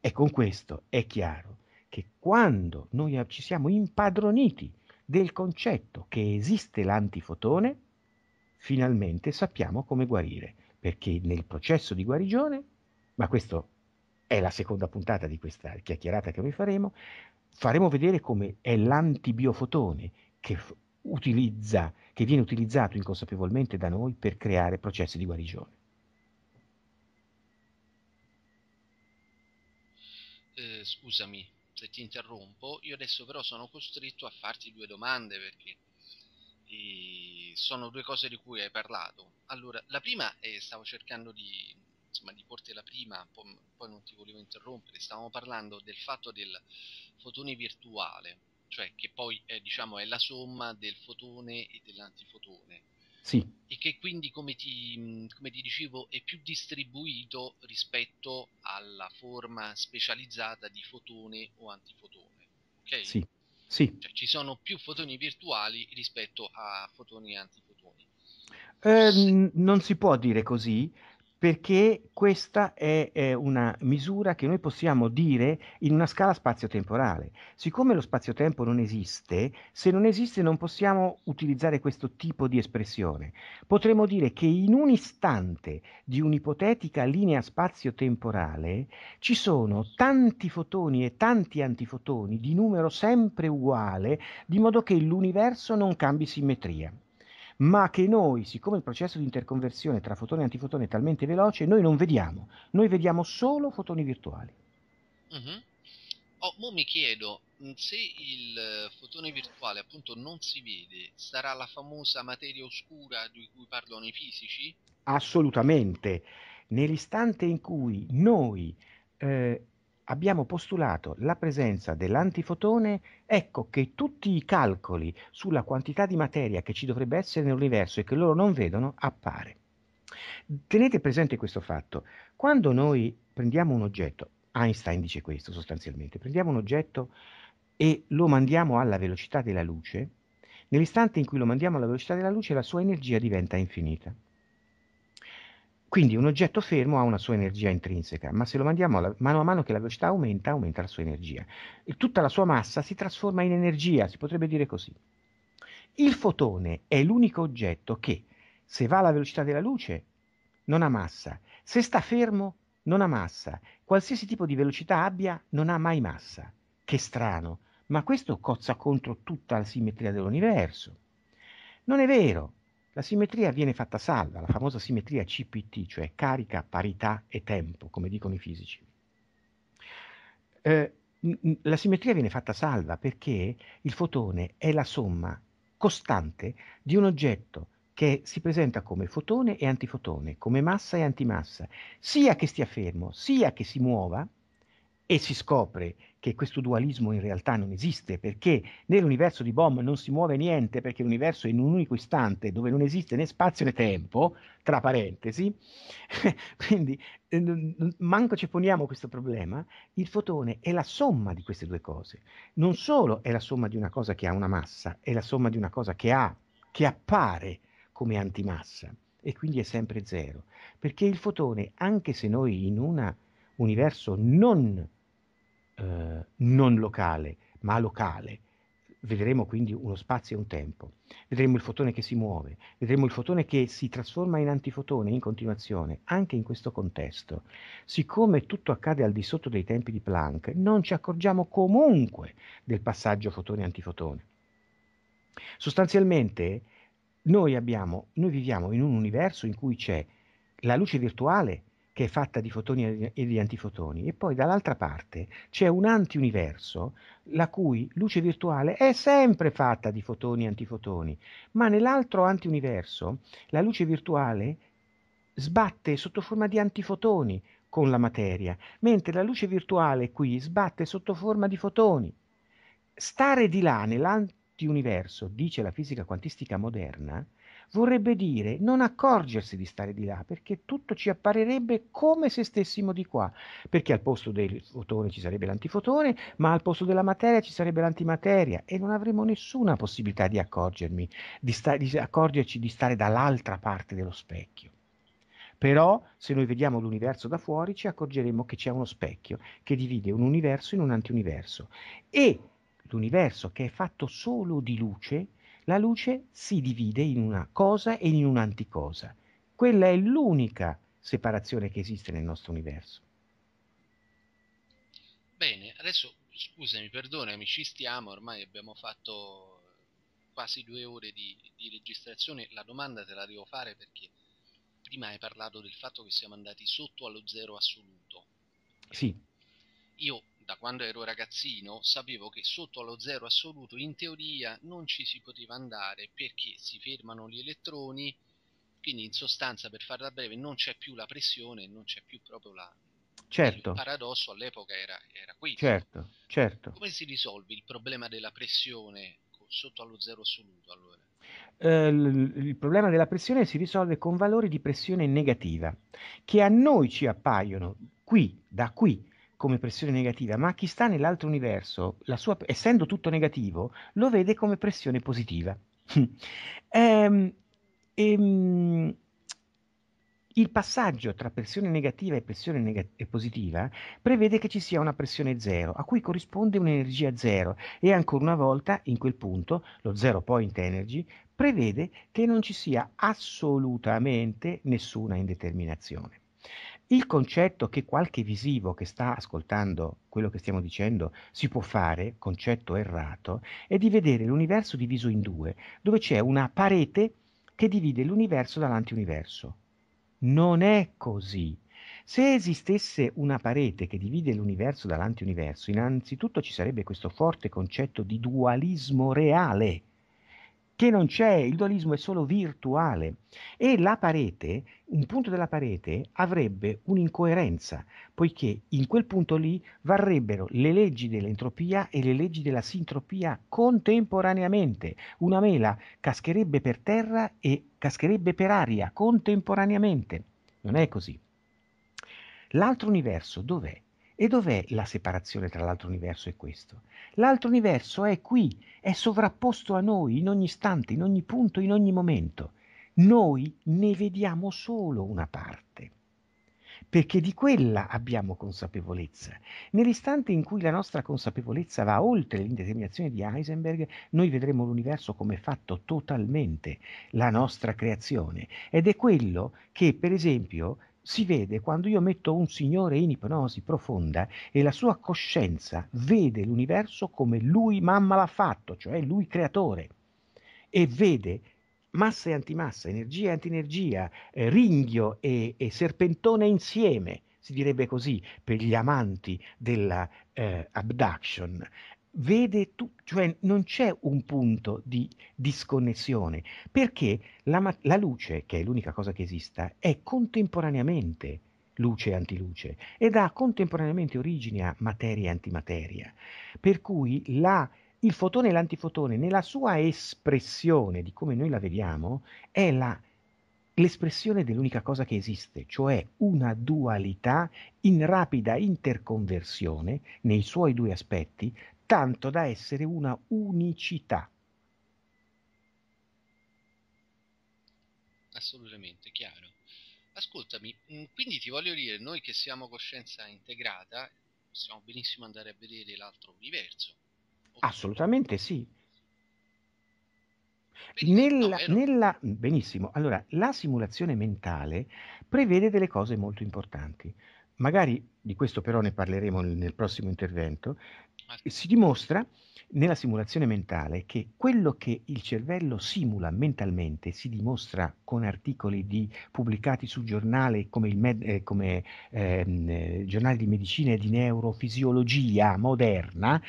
E con questo è chiaro che quando noi ci siamo impadroniti del concetto che esiste l'antifotone, finalmente sappiamo come guarire, perché nel processo di guarigione, ma questa è la seconda puntata di questa chiacchierata che noi faremo, faremo vedere come è l'antibiofotone che utilizza, che viene utilizzato inconsapevolmente da noi per creare processi di guarigione. eh, scusami se ti interrompo, io adesso però sono costretto a farti due domande perché eh, sono due cose di cui hai parlato. Allora, la prima è, eh, stavo cercando di, insomma, di portela prima, poi, poi non ti volevo interrompere, stavamo parlando del fatto del fotone virtuale, cioè che poi è, diciamo, è la somma del fotone e dell'antifotone sì. E che quindi, come ti, come ti dicevo, è più distribuito rispetto alla forma specializzata di fotone o antifotone. Ok? Sì. Sì. Cioè, ci sono più fotoni virtuali rispetto a fotoni e antifotoni. Eh, non si può dire così perché questa è, è, una misura che noi possiamo dire in una scala spazio-temporale. Siccome lo spazio-tempo non esiste, se non esiste non possiamo utilizzare questo tipo di espressione. Potremmo dire che in un istante di un'ipotetica linea spazio-temporale ci sono tanti fotoni e tanti antifotoni di numero sempre uguale, di modo che l'universo non cambi simmetria ma che noi, siccome il processo di interconversione tra fotone e antifotone è talmente veloce, noi non vediamo, noi vediamo solo fotoni virtuali. Uh-huh. Oh, mo mi chiedo mm, se il eh, fotone virtuale appunto non si vede, sarà la famosa materia oscura di cui parlano i fisici? Assolutamente. Nell'istante in cui noi eh, abbiamo postulato la presenza dell'antifotone, ecco che tutti i calcoli sulla quantità di materia che ci dovrebbe essere nell'universo e che loro non vedono appare. Tenete presente questo fatto. Quando noi prendiamo un oggetto, Einstein dice questo sostanzialmente, prendiamo un oggetto e lo mandiamo alla velocità della luce, nell'istante in cui lo mandiamo alla velocità della luce la sua energia diventa infinita. Quindi un oggetto fermo ha una sua energia intrinseca, ma se lo mandiamo alla, mano a mano che la velocità aumenta, aumenta la sua energia. E tutta la sua massa si trasforma in energia, si potrebbe dire così. Il fotone è l'unico oggetto che, se va alla velocità della luce, non ha massa, se sta fermo, non ha massa, qualsiasi tipo di velocità abbia, non ha mai massa. Che strano, ma questo cozza contro tutta la simmetria dell'universo. Non è vero, la simmetria viene fatta salva, la famosa simmetria CPT, cioè carica, parità e tempo, come dicono i fisici. Eh, la simmetria viene fatta salva perché il fotone è la somma costante di un oggetto che si presenta come fotone e antifotone, come massa e antimassa, sia che stia fermo, sia che si muova, e si scopre che questo dualismo in realtà non esiste perché nell'universo di Bohm non si muove niente perché l'universo è in un unico istante dove non esiste né spazio né tempo, tra parentesi, quindi eh, manco ci poniamo questo problema, il fotone è la somma di queste due cose, non solo è la somma di una cosa che ha una massa, è la somma di una cosa che ha, che appare come antimassa e quindi è sempre zero, perché il fotone, anche se noi in un universo non eh, non locale, ma locale. Vedremo quindi uno spazio e un tempo, vedremo il fotone che si muove, vedremo il fotone che si trasforma in antifotone in continuazione, anche in questo contesto. Siccome tutto accade al di sotto dei tempi di Planck, non ci accorgiamo comunque del passaggio fotone-antifotone. Sostanzialmente noi, abbiamo, noi viviamo in un universo in cui c'è la luce virtuale che è fatta di fotoni e di antifotoni, e poi dall'altra parte c'è un antiuniverso la cui luce virtuale è sempre fatta di fotoni e antifotoni, ma nell'altro antiuniverso la luce virtuale sbatte sotto forma di antifotoni con la materia, mentre la luce virtuale qui sbatte sotto forma di fotoni. Stare di là nell'antiuniverso, dice la fisica quantistica moderna, vorrebbe dire non accorgersi di stare di là, perché tutto ci apparirebbe come se stessimo di qua, perché al posto del fotone ci sarebbe l'antifotone, ma al posto della materia ci sarebbe l'antimateria e non avremo nessuna possibilità di, di, sta- di accorgerci di stare dall'altra parte dello specchio. Però se noi vediamo l'universo da fuori ci accorgeremo che c'è uno specchio che divide un universo in un antiuniverso e l'universo che è fatto solo di luce la luce si divide in una cosa e in un'anticosa. Quella è l'unica separazione che esiste nel nostro universo. Bene, adesso scusami, perdonami, ci stiamo, ormai abbiamo fatto quasi due ore di, di registrazione, la domanda te la devo fare perché prima hai parlato del fatto che siamo andati sotto allo zero assoluto. Sì. Io da quando ero ragazzino sapevo che sotto allo zero assoluto in teoria non ci si poteva andare perché si fermano gli elettroni, quindi in sostanza per farla breve non c'è più la pressione, non c'è più proprio la... Certo. Il paradosso all'epoca era, era qui. Certo, certo. Come si risolve il problema della pressione sotto allo zero assoluto allora? Eh, il problema della pressione si risolve con valori di pressione negativa che a noi ci appaiono qui, da qui come pressione negativa, ma chi sta nell'altro universo, sua, essendo tutto negativo, lo vede come pressione positiva. ehm, ehm, il passaggio tra pressione negativa e pressione neg- e positiva prevede che ci sia una pressione zero, a cui corrisponde un'energia zero e ancora una volta, in quel punto, lo zero point energy prevede che non ci sia assolutamente nessuna indeterminazione. Il concetto che qualche visivo che sta ascoltando quello che stiamo dicendo si può fare, concetto errato, è di vedere l'universo diviso in due, dove c'è una parete che divide l'universo dall'antiuniverso. Non è così. Se esistesse una parete che divide l'universo dall'antiuniverso, innanzitutto ci sarebbe questo forte concetto di dualismo reale che non c'è, il dualismo è solo virtuale e la parete, un punto della parete avrebbe un'incoerenza, poiché in quel punto lì varrebbero le leggi dell'entropia e le leggi della sintropia contemporaneamente. Una mela cascherebbe per terra e cascherebbe per aria contemporaneamente. Non è così. L'altro universo dov'è? E dov'è la separazione tra l'altro universo e questo? L'altro universo è qui, è sovrapposto a noi in ogni istante, in ogni punto, in ogni momento. Noi ne vediamo solo una parte, perché di quella abbiamo consapevolezza. Nell'istante in cui la nostra consapevolezza va oltre l'indeterminazione di Heisenberg, noi vedremo l'universo come fatto totalmente, la nostra creazione. Ed è quello che, per esempio, si vede quando io metto un signore in ipnosi profonda e la sua coscienza vede l'universo come lui mamma l'ha fatto, cioè lui creatore, e vede massa e antimassa, energia e antinergia, eh, ringhio e, e, serpentone insieme, si direbbe così per gli amanti della eh, abduction, vede tu, cioè non c'è un punto di disconnessione, perché la, la luce, che è l'unica cosa che esista, è contemporaneamente luce e antiluce ed ha contemporaneamente origine a materia e antimateria, per cui la, il fotone e l'antifotone nella sua espressione di come noi la vediamo è la l'espressione dell'unica cosa che esiste, cioè una dualità in rapida interconversione nei suoi due aspetti tanto da essere una unicità. Assolutamente chiaro. Ascoltami, mm, quindi ti voglio dire, noi che siamo coscienza integrata, possiamo benissimo andare a vedere l'altro universo. Assolutamente sì. Benissimo, nella, nella, benissimo, allora la simulazione mentale prevede delle cose molto importanti. Magari di questo però ne parleremo nel, nel prossimo intervento si dimostra nella simulazione mentale che quello che il cervello simula mentalmente si dimostra con articoli di, pubblicati su giornali come, med, eh, come ehm, eh, giornali di medicina e di neurofisiologia moderna,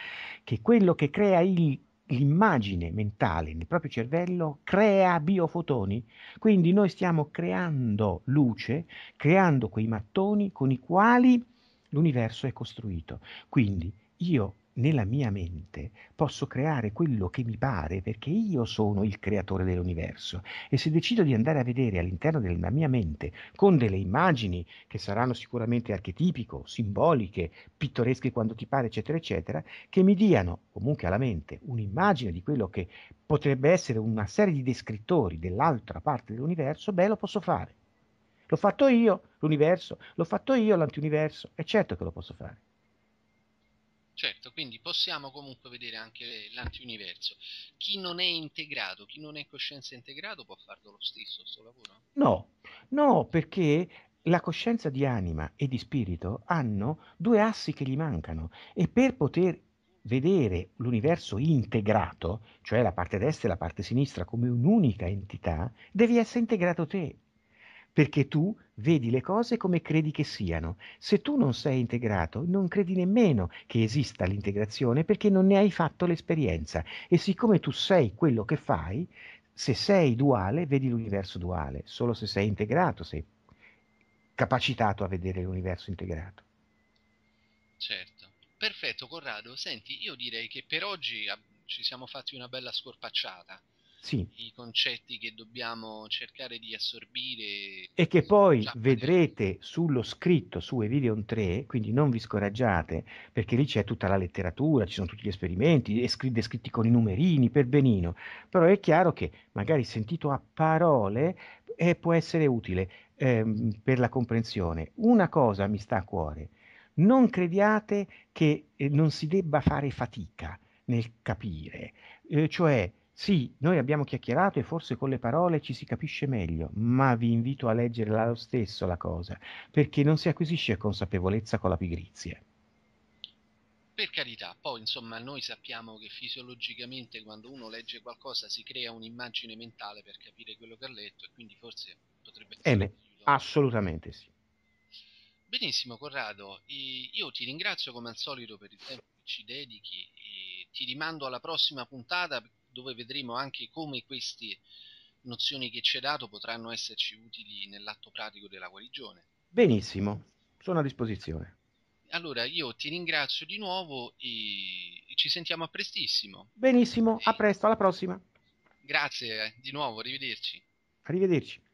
che quello che crea il l'immagine mentale nel proprio cervello crea biofotoni, quindi noi stiamo creando luce, creando quei mattoni con i quali l'universo è costruito. Quindi io nella mia mente posso creare quello che mi pare perché io sono il creatore dell'universo e se decido di andare a vedere all'interno della mia mente con delle immagini che saranno sicuramente archetipico, simboliche, pittoresche quando ti pare, eccetera, eccetera, che mi diano comunque alla mente un'immagine di quello che potrebbe essere una serie di descrittori dell'altra parte dell'universo, beh lo posso fare. L'ho fatto io, l'universo, l'ho fatto io, l'antiuniverso, è certo che lo posso fare. Certo, quindi possiamo comunque vedere anche l'antiuniverso. Chi non è integrato, chi non è coscienza integrato può farlo lo stesso, questo lavoro? No, no, perché la coscienza di anima e di spirito hanno due assi che gli mancano e per poter vedere l'universo integrato, cioè la parte destra e la parte sinistra come un'unica entità, devi essere integrato te perché tu vedi le cose come credi che siano. Se tu non sei integrato, non credi nemmeno che esista l'integrazione perché non ne hai fatto l'esperienza. E siccome tu sei quello che fai, se sei duale, vedi l'universo duale. Solo se sei integrato sei capacitato a vedere l'universo integrato. Certo. Perfetto, Corrado. Senti, io direi che per oggi ah, ci siamo fatti una bella scorpacciata sì. i concetti che dobbiamo cercare di assorbire. E che poi vedrete nel... sullo scritto su Evideon 3, quindi non vi scoraggiate, perché lì c'è tutta la letteratura, ci sono tutti gli esperimenti, descritti con i numerini, per benino, però è chiaro che magari sentito a parole eh, può essere utile ehm, per la comprensione. Una cosa mi sta a cuore, non crediate che eh, non si debba fare fatica nel capire, eh, cioè sì, noi abbiamo chiacchierato e forse con le parole ci si capisce meglio, ma vi invito a leggere lo stesso la cosa, perché non si acquisisce consapevolezza con la pigrizia. Per carità, poi insomma noi sappiamo che fisiologicamente quando uno legge qualcosa si crea un'immagine mentale per capire quello che ha letto e quindi forse potrebbe essere... Eh assolutamente sì. Benissimo Corrado, io ti ringrazio come al solito per il tempo che ci dedichi e ti rimando alla prossima puntata dove vedremo anche come queste nozioni che ci hai dato potranno esserci utili nell'atto pratico della guarigione. Benissimo, sono a disposizione. Allora, io ti ringrazio di nuovo e ci sentiamo a prestissimo. Benissimo, a presto, alla prossima. Grazie eh, di nuovo, arrivederci. Arrivederci.